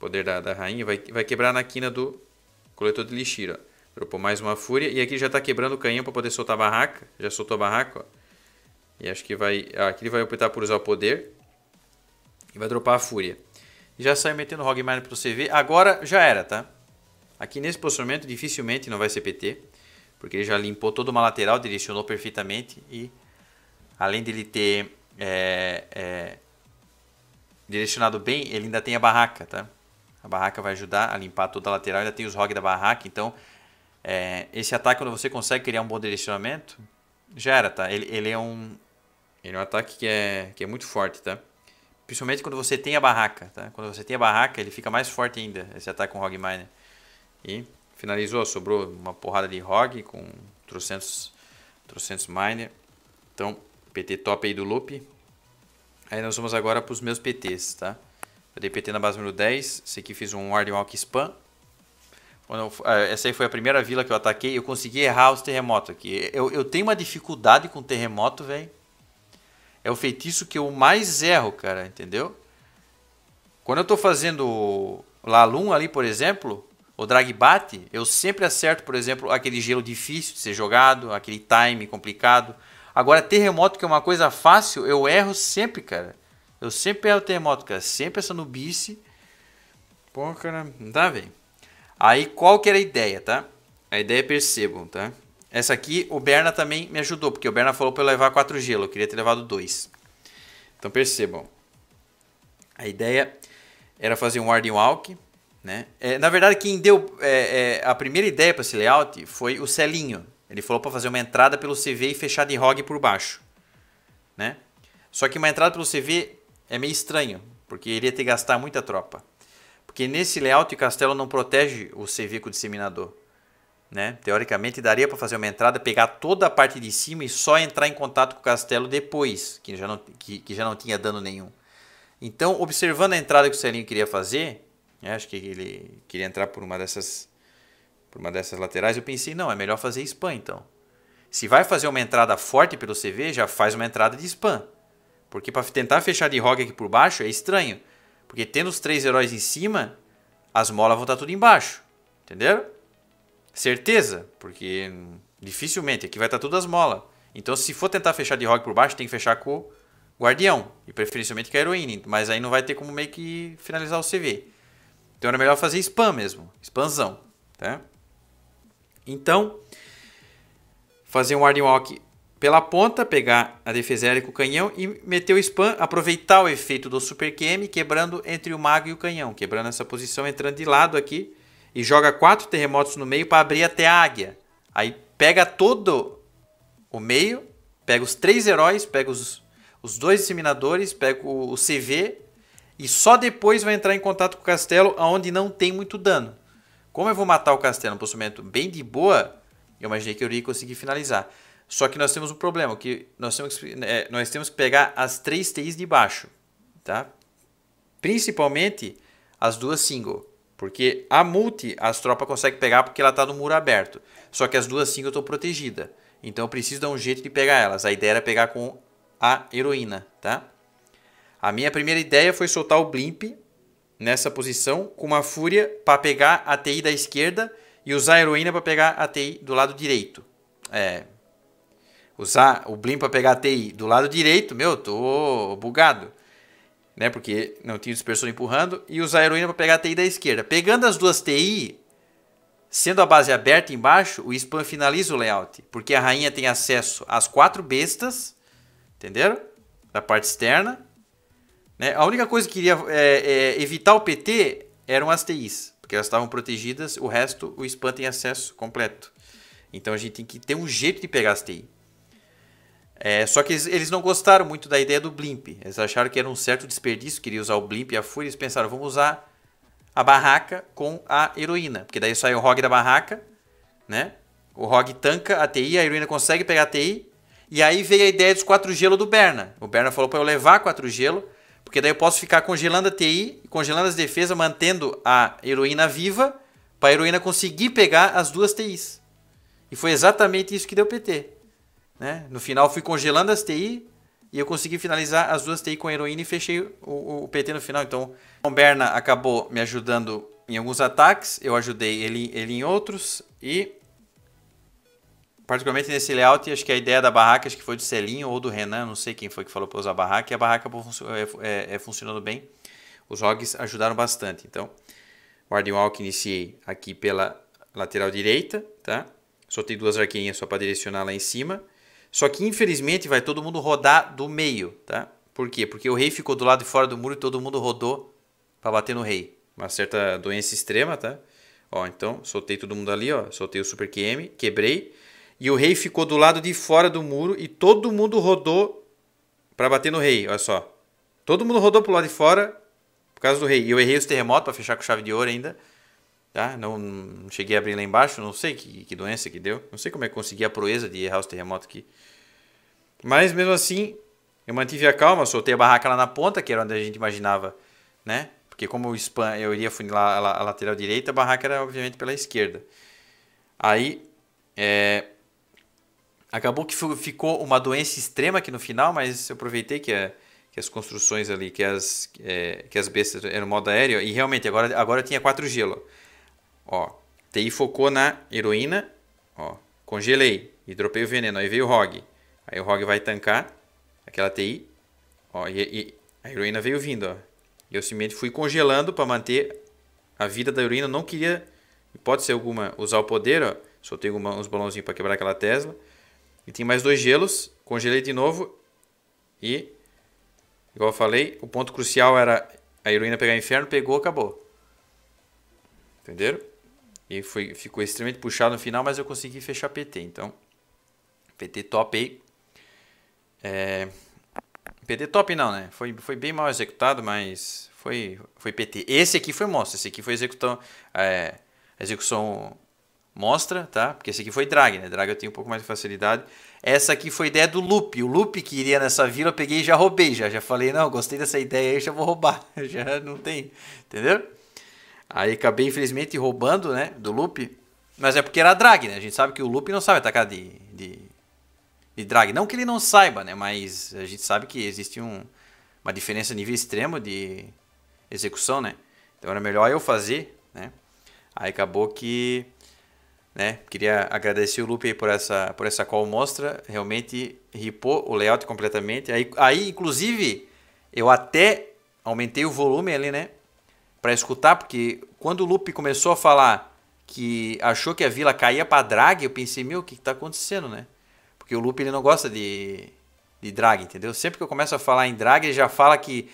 poder da, da rainha vai, vai quebrar na quina do Coletor de lixeira. Dropou mais uma fúria. E aqui já está quebrando o canhão para poder soltar a barraca. Já soltou a barraca, ó. E acho que vai... Ah, aqui ele vai optar por usar o poder. E vai dropar a fúria. já saiu metendo o Hogmine para você ver. Agora já era, tá? Aqui nesse posicionamento dificilmente não vai ser PT. Porque ele já limpou toda uma lateral, direcionou perfeitamente. E além dele ter... É, é, direcionado bem, ele ainda tem a barraca, tá? A barraca vai ajudar a limpar toda a lateral. Ainda tem os ROG da barraca, então é, esse ataque, quando você consegue criar um bom direcionamento, já era, tá? Ele, ele, é, um, ele é um ataque que é, que é muito forte, tá? Principalmente quando você tem a barraca, tá? Quando você tem a barraca, ele fica mais forte ainda, esse ataque com o Miner E finalizou, sobrou uma porrada de Hog com 300, 300 Miner. Então, PT top aí do loop. Aí nós vamos agora para os meus PTs, tá? Eu dei PT na base número 10. Esse aqui fiz um Ward Walk Spam. Eu, eh, essa aí foi a primeira vila que eu ataquei. Eu consegui errar os terremotos aqui. Eu, eu tenho uma dificuldade com terremoto, velho. É o feitiço que eu mais erro, cara, entendeu? Quando eu tô fazendo Lalum ali, por exemplo, o drag bate, eu sempre acerto, por exemplo, aquele gelo difícil de ser jogado, aquele time complicado. Agora, terremoto, que é uma coisa fácil, eu erro sempre, cara. Eu sempre erro o terremoto, cara. Sempre essa nubice. Pô, cara, né? não dá, tá, velho. Aí, qual que era a ideia, tá? A ideia, é percebam, tá? Essa aqui, o Berna também me ajudou, porque o Berna falou pra eu levar 4 gelo. Eu queria ter levado 2. Então, percebam. A ideia era fazer um Warden Walk, né? É, na verdade, quem deu é, é, a primeira ideia para esse layout foi o Celinho. Ele falou para fazer uma entrada pelo CV e fechar de hog por baixo, né? Só que uma entrada pelo CV é meio estranho, porque ele ia ter que gastar muita tropa. Porque nesse layout o castelo não protege o cervico disseminador. Né? Teoricamente daria para fazer uma entrada, pegar toda a parte de cima e só entrar em contato com o castelo depois, que já não, que, que já não tinha dano nenhum. Então, observando a entrada que o Celinho queria fazer, né? acho que ele queria entrar por uma dessas por uma dessas laterais, eu pensei, não, é melhor fazer spam então. Se vai fazer uma entrada forte pelo CV, já faz uma entrada de spam. Porque para tentar fechar de rock aqui por baixo é estranho. Porque tendo os três heróis em cima, as molas vão estar tá tudo embaixo. Entenderam? Certeza, porque dificilmente aqui vai estar tá tudo as molas. Então se for tentar fechar de rock por baixo, tem que fechar com o guardião. E preferencialmente com a heroína. Mas aí não vai ter como meio que finalizar o CV. Então era melhor fazer spam mesmo. Expansão. Tá? Então, fazer um Warden pela ponta, pegar a defesa aérea com o canhão e meter o spam, aproveitar o efeito do Super QM, quebrando entre o mago e o canhão, quebrando essa posição, entrando de lado aqui e joga quatro terremotos no meio para abrir até a águia. Aí pega todo o meio, pega os três heróis, pega os, os dois disseminadores, pega o, o CV e só depois vai entrar em contato com o castelo, aonde não tem muito dano. Como eu vou matar o castelo no posicionamento bem de boa, eu imaginei que eu iria conseguir finalizar. Só que nós temos um problema, que nós temos que, é, nós temos que pegar as três TIs de baixo, tá? Principalmente as duas single, porque a multi as tropas conseguem pegar porque ela está no muro aberto. Só que as duas single estão protegidas. Então eu preciso dar um jeito de pegar elas. A ideia era pegar com a heroína, tá? A minha primeira ideia foi soltar o blimp nessa posição com uma fúria para pegar a TI da esquerda e usar a heroína para pegar a TI do lado direito. É, usar o Blim para pegar a TI do lado direito, meu, tô bugado. Né? Porque não tinha dispersor empurrando. E usar a heroína para pegar a TI da esquerda. Pegando as duas TI, sendo a base aberta embaixo, o spam finaliza o layout. Porque a rainha tem acesso às quatro bestas. Entenderam? Da parte externa. Né? A única coisa que queria é, é, evitar o PT eram as TIs. Porque elas estavam protegidas. O resto, o spam tem acesso completo. Então a gente tem que ter um jeito de pegar as TI. É, só que eles, eles, não gostaram muito da ideia do blimp. Eles acharam que era um certo desperdício, queria usar o blimp e a fúria. Eles pensaram, vamos usar a barraca com a heroína. Porque daí sai o ROG da barraca, né? O ROG tanca a TI, a heroína consegue pegar a TI. E aí veio a ideia dos quatro gelo do Berna. O Berna falou para eu levar quatro gelo, porque daí eu posso ficar congelando a TI, congelando as defesas, mantendo a heroína viva, para a heroína conseguir pegar as duas TIs. E foi exatamente isso que deu PT. Né? No final, fui congelando as TI e eu consegui finalizar as duas TI com heroína e fechei o, o PT no final. Então, o Berna acabou me ajudando em alguns ataques, eu ajudei ele, ele em outros e particularmente nesse layout, acho que a ideia da barraca acho que foi do Celinho ou do Renan, não sei quem foi que falou para usar a barraca, e a barraca é, é, é funcionando bem. Os rogues ajudaram bastante. Então, Warden Walk iniciei aqui pela lateral direita, tá? tem duas arqueirinhas só para direcionar lá em cima. Só que infelizmente vai todo mundo rodar do meio, tá? Por quê? Porque o rei ficou do lado de fora do muro e todo mundo rodou para bater no rei. Uma certa doença extrema, tá? Ó, então soltei todo mundo ali, ó, soltei o super QM, quebrei. E o rei ficou do lado de fora do muro e todo mundo rodou para bater no rei, olha só. Todo mundo rodou pro lado de fora por causa do rei. E eu errei os terremotos para fechar com chave de ouro ainda. Tá? Não, não cheguei a abrir lá embaixo, não sei que, que doença que deu. Não sei como é que consegui a proeza de errar os terremotos aqui. Mas mesmo assim, eu mantive a calma, soltei a barraca lá na ponta, que era onde a gente imaginava, né? Porque como o spam, eu iria funilar a, a lateral direita, a barraca era obviamente pela esquerda. Aí, é, acabou que ficou uma doença extrema aqui no final, mas eu aproveitei que, a, é, que as construções ali, que as, é, que as bestas eram modo aéreo, e realmente agora, agora tinha quatro gelo. Ó, TI focou na heroína. Ó, congelei e dropei o veneno. Aí veio o Rog. Aí o Rog vai tancar aquela TI. Ó, e, e a heroína veio vindo, ó. Eu simplesmente fui congelando para manter a vida da heroína. Não queria, pode ser alguma, usar o poder, ó. Soltei uma, uns balãozinhos para quebrar aquela Tesla. E tem mais dois gelos. Congelei de novo. E, igual eu falei, o ponto crucial era a heroína pegar inferno. Pegou, acabou. Entenderam? E foi, ficou extremamente puxado no final, mas eu consegui fechar PT. Então, PT top aí. É, PT top não, né? Foi, foi bem mal executado, mas foi, foi PT. Esse aqui foi mostra, esse aqui foi executão, é, execução mostra, tá? Porque esse aqui foi drag, né? Drag eu tenho um pouco mais de facilidade. Essa aqui foi ideia do loop. O loop que iria nessa vila eu peguei e já roubei. Já, já falei, não, gostei dessa ideia aí, já vou roubar. já não tem, entendeu? Aí acabei, infelizmente, roubando, né? Do loop. Mas é porque era drag, né? A gente sabe que o loop não sabe atacar de, de, de drag. Não que ele não saiba, né? Mas a gente sabe que existe um, uma diferença nível extremo de execução, né? Então era melhor eu fazer, né? Aí acabou que, né? Queria agradecer o Lupe por essa por essa call mostra, realmente ripou o layout completamente. Aí, aí inclusive eu até aumentei o volume ali, né? para escutar, porque quando o Lupe começou a falar que achou que a vila caía para drag, eu pensei, meu, o que, que tá acontecendo, né? Porque o Lupe ele não gosta de, de drag, entendeu? Sempre que eu começo a falar em drag, ele já fala que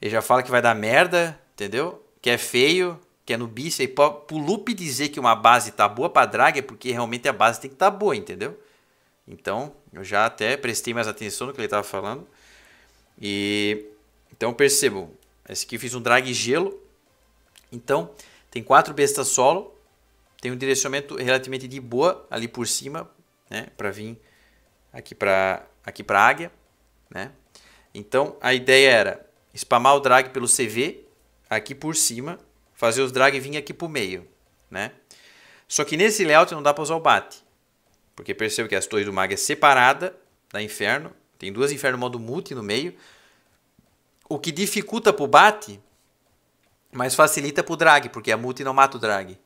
ele já fala que vai dar merda, entendeu? Que é feio, que é no bice. E pro Lupe dizer que uma base tá boa pra drag é porque realmente a base tem que tá boa, entendeu? Então, eu já até prestei mais atenção no que ele tava falando. E então percebam, esse aqui eu fiz um drag gelo então, tem quatro bestas solo, tem um direcionamento relativamente de boa ali por cima, né, para vir aqui para aqui para águia, né? Então, a ideia era spamar o drag pelo CV aqui por cima, fazer os drag vir aqui para o meio, né? Só que nesse layout não dá para usar o bate, porque perceba que as torres do mago é separada da inferno, tem duas inferno modo multi no meio, o que dificulta para o bate mas facilita para o drag, porque a multi não mata o drag.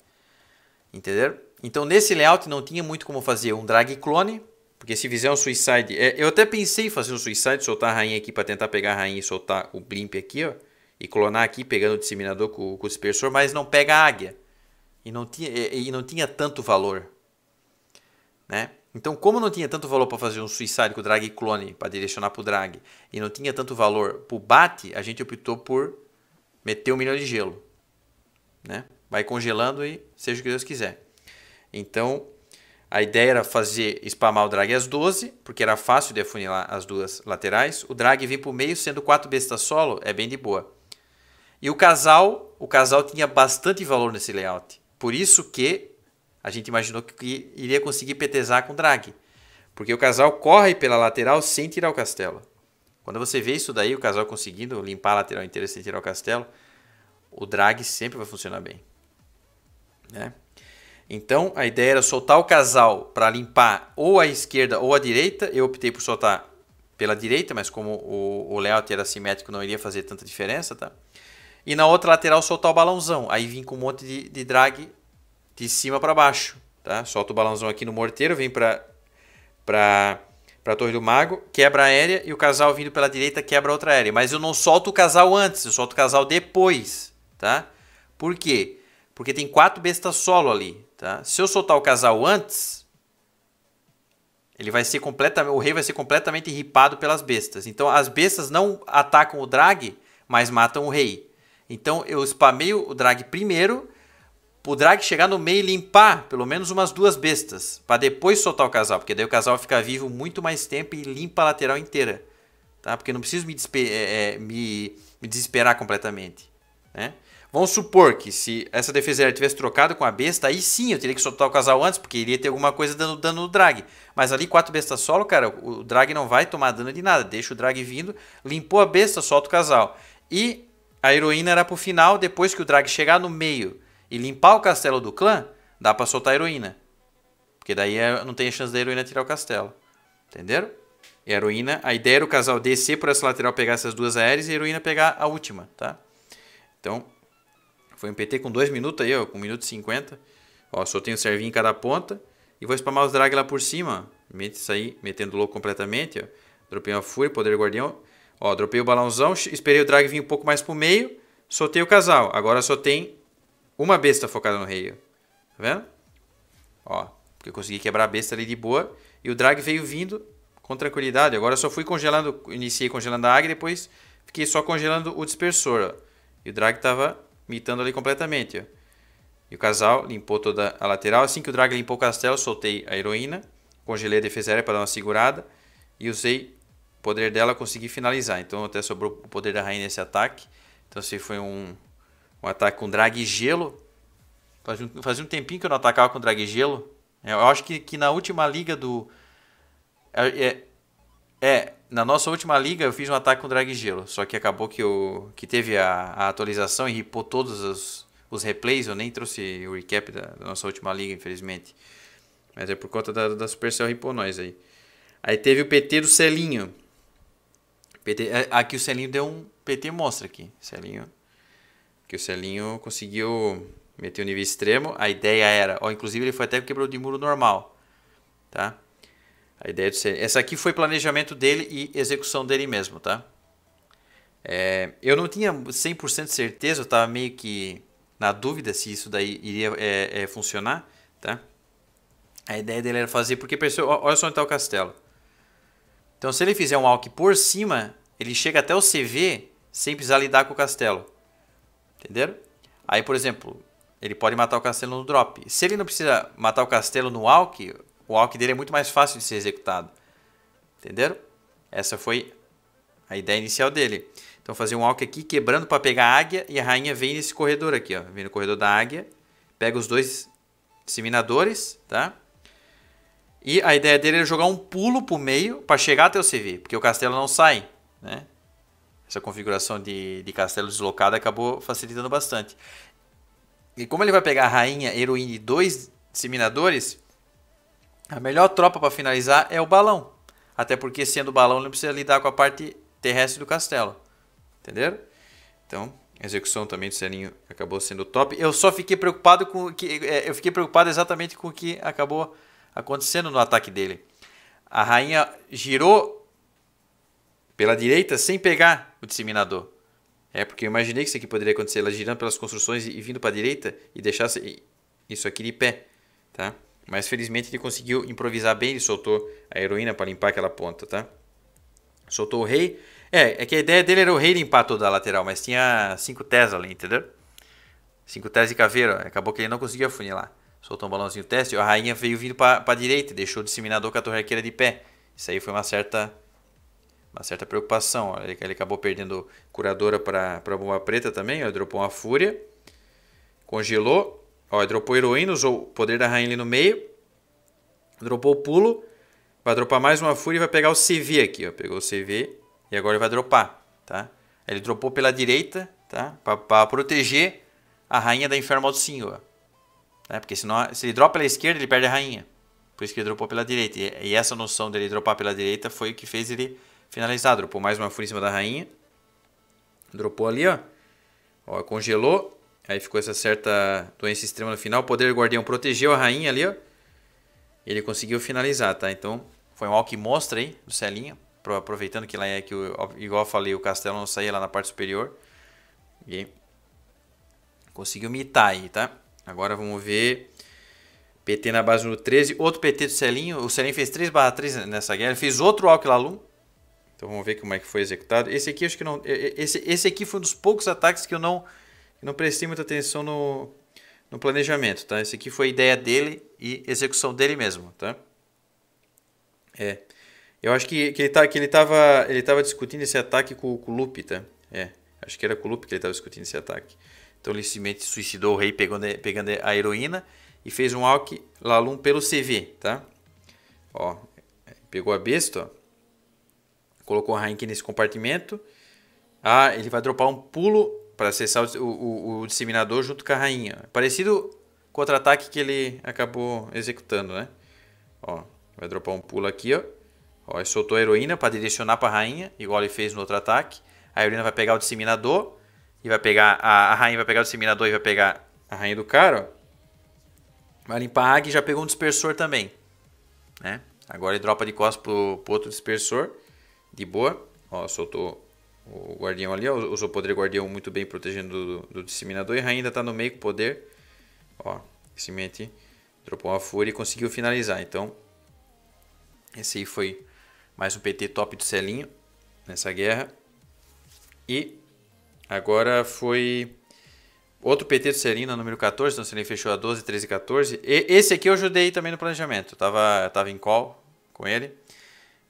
Entendeu? Então nesse layout não tinha muito como fazer um drag clone, porque se fizer um suicide... É, eu até pensei em fazer um suicide, soltar a rainha aqui para tentar pegar a rainha e soltar o blimp aqui, ó. E clonar aqui, pegando o disseminador com, com o dispersor, mas não pega a águia. E não tinha, e, e não tinha tanto valor. Né? Então, como não tinha tanto valor para fazer um suicide com o drag clone, para direcionar para o drag, e não tinha tanto valor para o bate, a gente optou por meter um milhão de gelo, né? Vai congelando e seja o que Deus quiser. Então, a ideia era fazer spamar o drag às 12, porque era fácil de afunilar as duas laterais. O drag vem para o meio, sendo quatro bestas solo, é bem de boa. E o casal, o casal tinha bastante valor nesse layout. Por isso que a gente imaginou que iria conseguir petezar com drag. Porque o casal corre pela lateral sem tirar o castelo. Quando você vê isso daí, o casal conseguindo limpar a lateral inteira sem tirar o castelo, o drag sempre vai funcionar bem. Né? Então a ideia era soltar o casal para limpar ou a esquerda ou a direita. Eu optei por soltar pela direita, mas como o, o layout era simétrico, não iria fazer tanta diferença. Tá? E na outra lateral soltar o balãozão. Aí vim com um monte de, de drag de cima para baixo. Tá? Solta o balãozão aqui no morteiro, vem para para a Torre do Mago, quebra aérea e o casal vindo pela direita quebra outra aérea. Mas eu não solto o casal antes, eu solto o casal depois, tá? Por quê? Porque tem quatro bestas solo ali, tá? Se eu soltar o casal antes, ele vai ser completamente, o rei vai ser completamente ripado pelas bestas. Então as bestas não atacam o drag, mas matam o rei. Então eu spameio o drag primeiro o drag chegar no meio e limpar pelo menos umas duas bestas, para depois soltar o casal, porque daí o casal fica vivo muito mais tempo e limpa a lateral inteira, tá? Porque não preciso me, é, é, me, me desesperar completamente, né? Vamos supor que se essa defesa tivesse trocado com a besta, aí sim eu teria que soltar o casal antes, porque iria ter alguma coisa dando dano no drag. Mas ali quatro bestas solo, cara, o drag não vai tomar dano de nada. Deixa o drag vindo, limpou a besta, solta o casal. E a heroína era pro final, depois que o drag chegar no meio e limpar o castelo do clã, dá para soltar a heroína. Porque daí é, não tem a chance da heroína tirar o castelo. Entenderam? E a heroína, a ideia era o casal descer por essa lateral, pegar essas duas aéreas e a heroína pegar a última, tá? Então, foi um PT com 2 minutos aí, ó, com 1 minuto e 50. Ó, só tenho o servinho em cada ponta. E vou spamar os drag lá por cima, Mete isso aí, metendo louco completamente, ó. Dropei uma fúria, poder guardião. Ó, dropei o balãozão, esperei o drag vir um pouco mais pro meio. Soltei o casal. Agora só tem uma besta focada no rei. Tá vendo? Ó, porque eu consegui quebrar a besta ali de boa. E o drag veio vindo com tranquilidade. Agora eu só fui congelando, iniciei congelando a águia e depois fiquei só congelando o dispersor. Ó. E o drag tava mitando ali completamente. Ó. E o casal limpou toda a lateral. Assim que o drag limpou o castelo, soltei a heroína. Congelei a defesa aérea para dar uma segurada. E usei o poder dela, consegui finalizar. Então até sobrou o poder da rainha nesse ataque. Então se foi um, um ataque com drag e gelo. Fazia um, fazia um tempinho que eu não atacava com drag e gelo. É, eu acho que, que na última liga do. É, é, é, na nossa última liga eu fiz um ataque com drag e gelo. Só que acabou que, eu, que teve a, a atualização e ripou todos os, os replays. Eu nem trouxe o recap da, da nossa última liga, infelizmente. Mas é por conta da, da Supercell ripou nós aí. Aí teve o PT do Celinho. PT, é, aqui o Celinho deu um. PT mostra aqui. Celinho que o Celinho conseguiu meter o nível extremo. A ideia era, ó, inclusive ele foi até quebrou de muro normal, tá? A ideia do Celinho. Essa aqui foi planejamento dele e execução dele mesmo, tá? É, eu não tinha 100% certeza, eu estava meio que na dúvida se isso daí iria é, é, funcionar, tá? A ideia dele era fazer, porque pensou, olha só onde está o castelo. Então se ele fizer um walk por cima, ele chega até o CV sem precisar lidar com o castelo. Entenderam? Aí, por exemplo, ele pode matar o castelo no drop. Se ele não precisa matar o castelo no alck, o alck dele é muito mais fácil de ser executado. Entenderam? Essa foi a ideia inicial dele. Então fazer um alck aqui, quebrando para pegar a águia, e a rainha vem nesse corredor aqui, ó. Vem no corredor da águia, pega os dois disseminadores, tá? E a ideia dele é jogar um pulo pro meio para chegar até o CV, porque o castelo não sai, né? essa configuração de, de castelo deslocado acabou facilitando bastante. E como ele vai pegar a rainha, heroína e dois disseminadores, a melhor tropa para finalizar é o balão. Até porque sendo balão ele não precisa lidar com a parte terrestre do castelo. Entenderam? Então, a execução também do Serninho acabou sendo top. Eu só fiquei preocupado com que é, eu fiquei preocupado exatamente com o que acabou acontecendo no ataque dele. A rainha girou pela direita sem pegar o disseminador. É, porque eu imaginei que isso aqui poderia acontecer, ela girando pelas construções e, vindo para a direita e deixasse isso aqui de pé, tá? Mas felizmente ele conseguiu improvisar bem, ele soltou a heroína para limpar aquela ponta, tá? Soltou o rei. É, é que a ideia dele era o rei limpar toda a lateral, mas tinha cinco Tesla ali, entendeu? Cinco Tesla e caveira, acabou que ele não conseguiu afunilar. Soltou um balãozinho teste, e a rainha veio vindo para a direita, deixou o disseminador com a torrequeira de pé. Isso aí foi uma certa uma certa preocupação. Ele, ele acabou perdendo curadora para a bomba preta também, ó, dropou uma fúria, congelou, ó, dropou heroína, usou o poder da rainha ali no meio, dropou o pulo, vai dropar mais uma fúria e vai pegar o CV aqui, ó, pegou o CV e agora ele vai dropar, tá? Ele dropou pela direita, tá? Para proteger a rainha da Inferno do senhor, Né? Porque senão, se ele dropa pela esquerda, ele perde a rainha. Por isso que ele dropou pela direita. E, e essa noção dele dropar pela direita foi o que fez ele Finalizar, dropou mais uma fúria em cima da rainha. Dropou ali, ó. Ó, congelou. Aí ficou essa certa doença extrema no final. O poder guardião protegeu a rainha ali, ó. Ele conseguiu finalizar, tá? Então, foi um walk mostra aí do Celinha. Aproveitando que lá é que, igual eu falei, o castelo não saía lá na parte superior. E conseguiu mitar aí, tá? Agora vamos ver. PT na base no 13. Outro PT do Celinho. O Celinho fez 3 barra 3 nessa guerra. Ele fez outro Alquilalum. Então vamos ver como é que foi executado. Esse aqui acho que não. Esse, esse aqui foi um dos poucos ataques que eu não, não prestei muita atenção no, no planejamento, tá? Esse aqui foi ideia dele e execução dele mesmo, tá? É. Eu acho que, que, ele, tá, que ele, tava, ele tava discutindo esse ataque com, com o Lupe, tá? É. Acho que era com o Lupe que ele tava discutindo esse ataque. Então ele simplesmente suicidou o rei pegando, pegando a heroína e fez um alck Lalum pelo CV, tá? Ó, pegou a besta, ó. Colocou o Heineken nesse compartimento. Ah, ele vai dropar um pulo para acessar o, o, o, disseminador junto com a rainha. Parecido com o contra-ataque que ele acabou executando, né? Ó, vai dropar um pulo aqui, ó. Ó, ele soltou a heroína para direcionar para a rainha, igual ele fez no outro ataque. A heroína vai pegar o disseminador e vai pegar a, a rainha vai pegar o disseminador e vai pegar a rainha do cara, ó. Vai limpar a águia e já pegou um dispersor também, né? Agora ele dropa de costas pro, pro outro dispersor de boa. Ó, soltou o guardião ali, ó, usou o poder guardião muito bem protegendo do, do disseminador. E ainda tá no meio com o poder. Ó, simplesmente dropou uma fúria e conseguiu finalizar. Então, esse aí foi mais um PT top do Celinho nessa guerra. E agora foi outro PT do Celinho na número 14. Então, o Celinho fechou a 12, 13 14. e 14. esse aqui eu ajudei também no planejamento. Eu tava, eu tava em call com ele.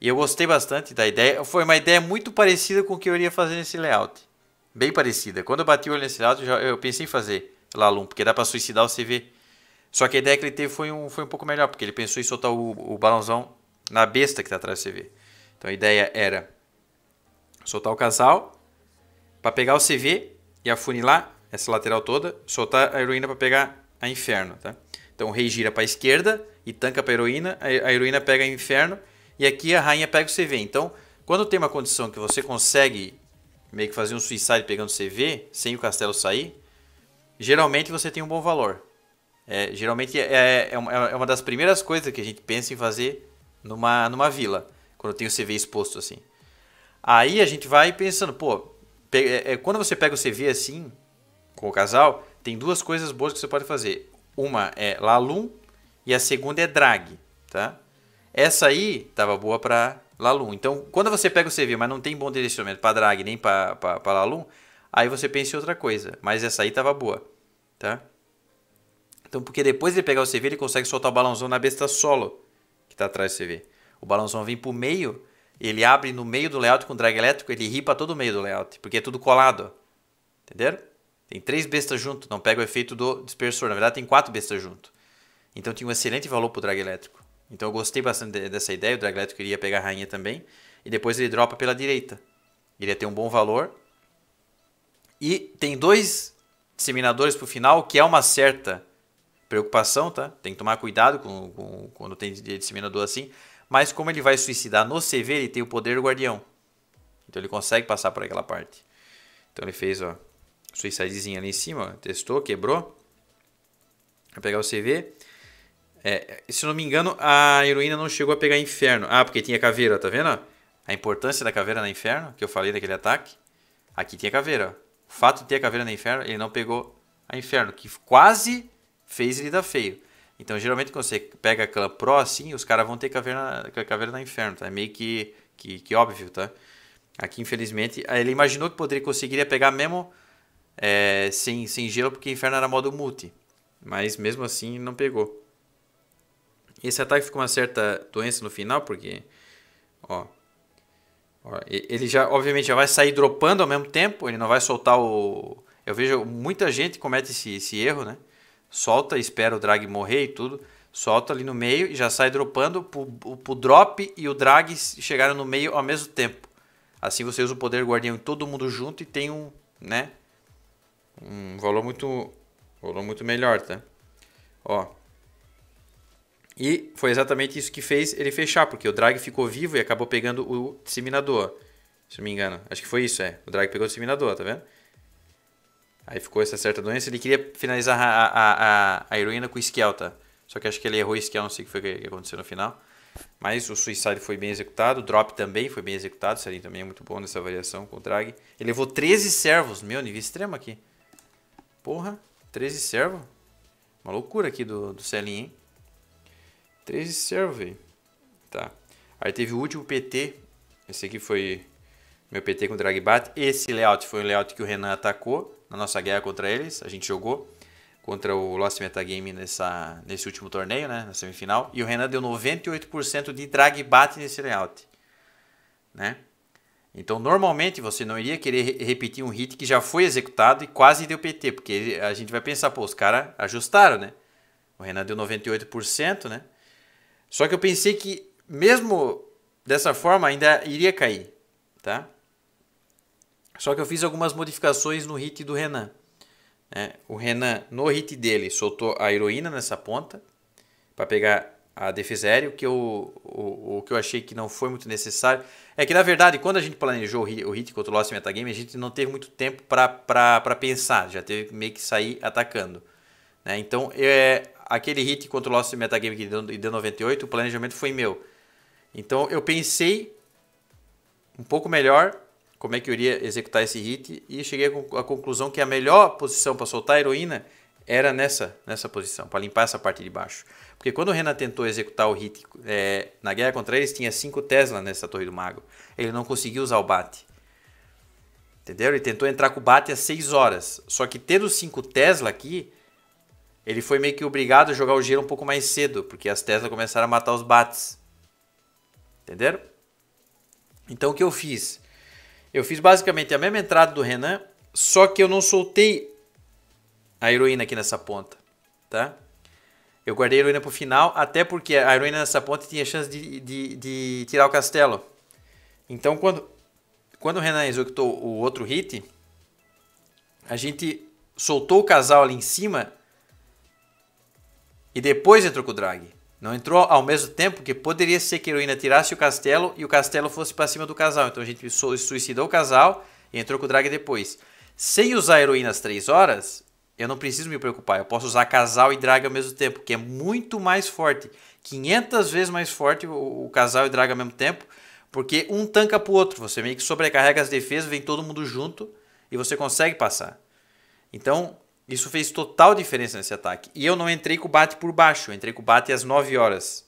E eu gostei bastante da ideia. Foi uma ideia muito parecida com o que eu iria fazer nesse layout. Bem parecida. Quando eu bati o olho nesse layout, eu, já, eu pensei em fazer Lalum, porque dá para suicidar o CV. Só que a ideia que ele teve foi um, foi um pouco melhor, porque ele pensou em soltar o, o balãozão na besta que está atrás do CV. Então a ideia era soltar o casal para pegar o CV e afunilar essa lateral toda, soltar a heroína para pegar a inferno, tá? Então o rei gira para a esquerda e tanca para a heroína, a heroína pega a inferno e aqui a rainha pega o CV. Então, quando tem uma condição que você consegue meio que fazer um suicide pegando o CV, sem o castelo sair, geralmente você tem um bom valor. É, geralmente é, é, é, é, uma das primeiras coisas que a gente pensa em fazer numa, numa vila, quando tem o CV exposto assim. Aí a gente vai pensando, pô, é, é, quando você pega o CV assim, com o casal, tem duas coisas boas que você pode fazer. Uma é lalum e a segunda é drag, tá? Essa aí tava boa para Lalum. Então, quando você pega o CV, mas não tem bom direcionamento para drag nem para Lalum, aí você pensa em outra coisa. Mas essa aí tava boa, tá? Então, porque depois de pegar o CV, ele consegue soltar o balãozão na besta solo, que tá atrás do CV. O balãozão vem pro meio, ele abre no meio do layout com drag elétrico, ele ripa todo o meio do layout, porque é tudo colado, entenderam? Tem três bestas junto, não pega o efeito do dispersor. Na verdade, tem quatro bestas junto. Então, tinha um excelente valor pro drag elétrico. Então eu gostei bastante dessa ideia. O Dragleto queria pegar a rainha também. E depois ele dropa pela direita. Iria ter um bom valor. E tem dois disseminadores pro final, que é uma certa preocupação, tá? Tem que tomar cuidado com, com quando tem disseminador assim. Mas como ele vai suicidar no CV, ele tem o poder do guardião. Então ele consegue passar por aquela parte. Então ele fez, ó, suicidezinho ali em cima, ó, testou, quebrou. Vai pegar o CV. É, se não me engano, a heroína não chegou a pegar inferno. Ah, porque tinha caveira, tá vendo? A importância da caveira na inferno, que eu falei daquele ataque. Aqui tinha caveira. O fato de ter a caveira na inferno, ele não pegou a inferno, que quase fez ele dar feio. Então, geralmente, quando você pega clã pro assim, os caras vão ter caveira, caveira na inferno, tá? É meio que, que, que óbvio, tá? Aqui, infelizmente, ele imaginou que poderia conseguiria pegar mesmo é, sem, sem gelo, porque inferno era modo multi. Mas mesmo assim, não pegou. Esse ataque ficou uma certa doença no final, porque. Ó. ó ele já, obviamente, já vai sair dropando ao mesmo tempo. Ele não vai soltar o. Eu vejo muita gente comete esse, esse erro, né? Solta, espera o drag morrer e tudo. Solta ali no meio e já sai dropando pro, pro drop e o drag chegaram no meio ao mesmo tempo. Assim você usa o poder guardião em todo mundo junto e tem um, né? Um valor muito, valor muito melhor, tá? Ó, e foi exatamente isso que fez ele fechar, porque o Drag ficou vivo e acabou pegando o disseminador. Se não me engano. Acho que foi isso, é. O Drag pegou o disseminador, tá vendo? Aí ficou essa certa doença. Ele queria finalizar a, a, a, a heroína com o Skelta. Tá? Só que acho que ele errou o Skelta, não sei o que foi que aconteceu no final. Mas o Suicide foi bem executado. O Drop também foi bem executado. O Serin também é muito bom nessa variação com o Drag. Ele levou 13 servos. Meu, nível extremo aqui. Porra, 13 servos. Uma loucura aqui do, do Selin, hein? Trace Survey. Tá. Aí teve o último PT. Esse aqui foi meu PT com Dragbat. Esse layout foi um layout que o Renan atacou na nossa guerra contra eles. A gente jogou contra o Lost Metagame nessa, nesse último torneio, né? Na semifinal. E o Renan deu 98% de Dragbat nesse layout. Né? Então, normalmente você não iria querer repetir um hit que já foi executado e quase deu PT, porque a gente vai pensar, pô, os caras ajustaram, né? O Renan deu 98%, né? Só que eu pensei que mesmo dessa forma ainda iria cair, tá? Só que eu fiz algumas modificações no hit do Renan. Né? O Renan, no hit dele, soltou a heroína nessa ponta para pegar a defesa aérea, o que, eu, o, o que eu achei que não foi muito necessário. É que, na verdade, quando a gente planejou o hit contra o Lost Metagame, a gente não teve muito tempo para pensar, já teve meio que sair atacando. Né? Então, é, aquele hit contra o Lost Metagame que deu, deu 98, o planejamento foi meu. Então eu pensei um pouco melhor como é que eu iria executar esse hit e cheguei à conclusão que a melhor posição para soltar a heroína era nessa, nessa posição, para limpar essa parte de baixo. Porque quando o Renan tentou executar o hit é, na guerra contra eles, tinha 5 Tesla nessa torre do mago. Ele não conseguiu usar o bate. Entendeu? Ele tentou entrar com o bate às 6 horas. Só que tendo 5 Tesla aqui, ele foi meio que obrigado a jogar o gelo um pouco mais cedo, porque as Tesla começaram a matar os bats. Entenderam? Então o que eu fiz? Eu fiz basicamente a mesma entrada do Renan, só que eu não soltei a heroína aqui nessa ponta, tá? Eu guardei a heroína pro final, até porque a heroína nessa ponta tinha chance de, de, de tirar o castelo. Então quando, quando o Renan executou o outro hit, a gente soltou o casal ali em cima e depois entrou com o drag. Não entrou ao mesmo tempo, que poderia ser que a heroína tirasse o castelo e o castelo fosse para cima do casal. Então a gente suicidou o casal e entrou com o drag depois. Sem usar a heroína às 3 horas, eu não preciso me preocupar. Eu posso usar casal e drag ao mesmo tempo, que é muito mais forte. 500 vezes mais forte o, casal e drag ao mesmo tempo, porque um tanca para o outro. Você meio que sobrecarrega as defesas, vem todo mundo junto e você consegue passar. Então, isso fez total diferença nesse ataque. E eu não entrei com o bate por baixo, eu entrei com o bate às 9 horas.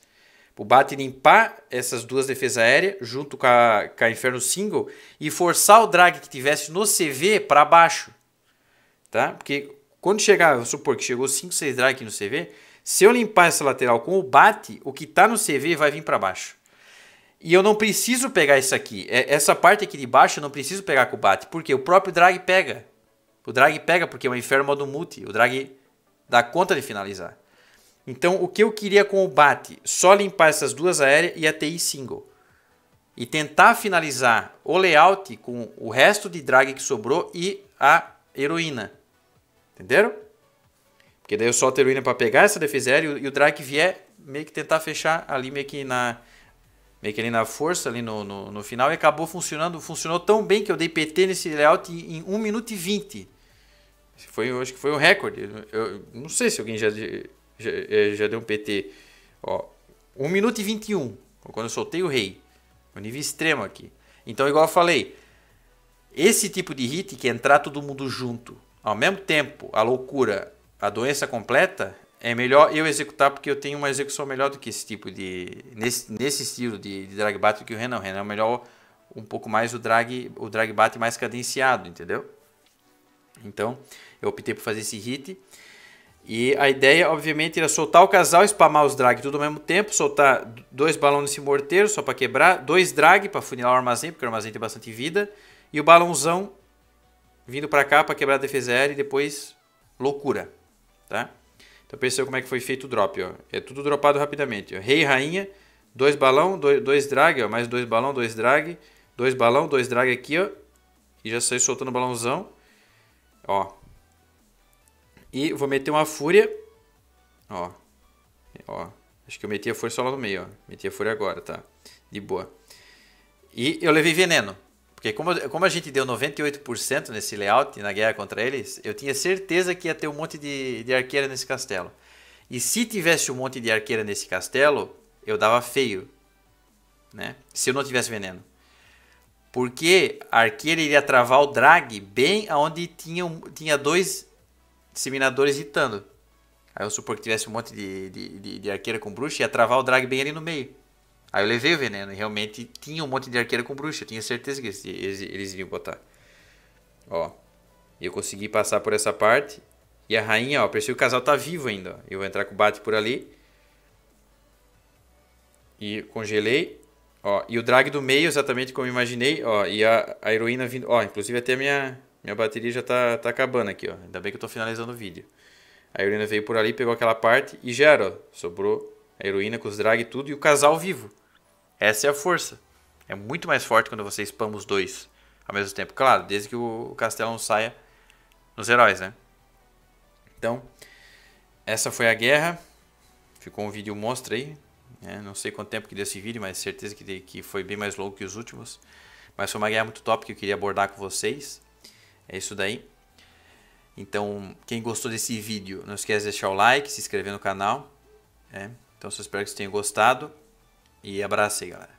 O bate limpar essas duas defesas aéreas junto com a, com a Inferno Single e forçar o drag que tivesse no CV para baixo. Tá? Porque quando chegar, vamos supor que chegou 5, 6 drag aqui no CV, se eu limpar essa lateral com o bate, o que está no CV vai vir para baixo. E eu não preciso pegar isso aqui. É, essa parte aqui de baixo eu não preciso pegar com o bate, porque o próprio drag pega. O drag pega porque é um inferno modo multi. O drag dá conta de finalizar. Então, o que eu queria com o bate? Só limpar essas duas aéreas e a TI single. E tentar finalizar o layout com o resto de drag que sobrou e a heroína. Entenderam? Porque daí eu solto a heroína para pegar essa defesa aérea e o, drag vier meio que tentar fechar ali meio que na, meio que ali na força ali no, no, no final e acabou funcionando. Funcionou tão bem que eu dei PT nesse layout em, em 1 minuto e 20. Foi, acho que foi um recorde. Eu, não sei se alguém já, já, já eh, deu um PT. Ó, 1 minuto e 21, quando eu soltei o rei. O nível extremo aqui. Então, igual eu falei, esse tipo de hit que é entrar todo mundo junto, ao mesmo tempo, a loucura, a doença completa, é melhor eu executar porque eu tenho uma execução melhor do que esse tipo de. Nesse, nesse estilo de, de drag battle que o Renan. O Renan é melhor um pouco mais o drag, o drag bate mais cadenciado, entendeu? Então, eu optei por fazer esse hit. E a ideia, obviamente, era soltar o casal, spamar os drag tudo ao mesmo tempo, soltar dois balões nesse morteiro só para quebrar, dois drag para funilar o armazém, porque o armazém tem bastante vida, e o balãozão vindo para cá para quebrar a defesa aérea e depois loucura, tá? Então percebeu como é que foi feito o drop, ó. É tudo dropado rapidamente, ó. Rei, rainha, dois balão, dois, dois drag, ó. mais dois balão, dois drag, dois balão, dois drag aqui, ó. E já saiu soltando o balãozão. Ó, e vou meter uma fúria. Ó. Ó. Acho que eu meti a fúria só lá no meio, ó. Meti a fúria agora, tá? De boa. E eu levei veneno. Porque como, como a gente deu 98% nesse layout, na guerra contra eles, eu tinha certeza que ia ter um monte de, de arqueira nesse castelo. E se tivesse um monte de arqueira nesse castelo, eu dava feio. Né? Se eu não tivesse veneno. Porque a arqueira iria travar o drag bem aonde tinha, tinha dois disseminadores hitando. Aí eu supor que tivesse um monte de, de, de, de arqueira com bruxa, ia travar o drag bem ali no meio. Aí eu levei o veneno e realmente tinha um monte de arqueira com bruxa. Eu tinha certeza que eles, eles, iriam botar. Ó. E eu consegui passar por essa parte. E a rainha, ó, percebi que o casal tá vivo ainda. Ó. Eu vou entrar com o bate por ali. E congelei. Ó, e o drag do meio, exatamente como eu imaginei. Ó, e a, a heroína vindo. Ó, inclusive até a minha, minha bateria já tá, tá acabando aqui, ó. Ainda bem que eu tô finalizando o vídeo. A heroína veio por ali, pegou aquela parte e já era, ó. Sobrou a heroína com os drag e tudo e o casal vivo. Essa é a força. É muito mais forte quando você spama os dois ao mesmo tempo. Claro, desde que o castelo não saia nos heróis, né? Então, essa foi a guerra. Ficou um vídeo monstro aí. Né? Não sei quanto tempo que deu esse vídeo, mas certeza que, que foi bem mais longo que os últimos. Mas foi uma guerra muito top que eu queria abordar com vocês. É isso daí. Então, quem gostou desse vídeo, não esquece de deixar o like, se inscrever no canal. É? Então, eu espero que vocês tenham gostado. E abraço aí, galera.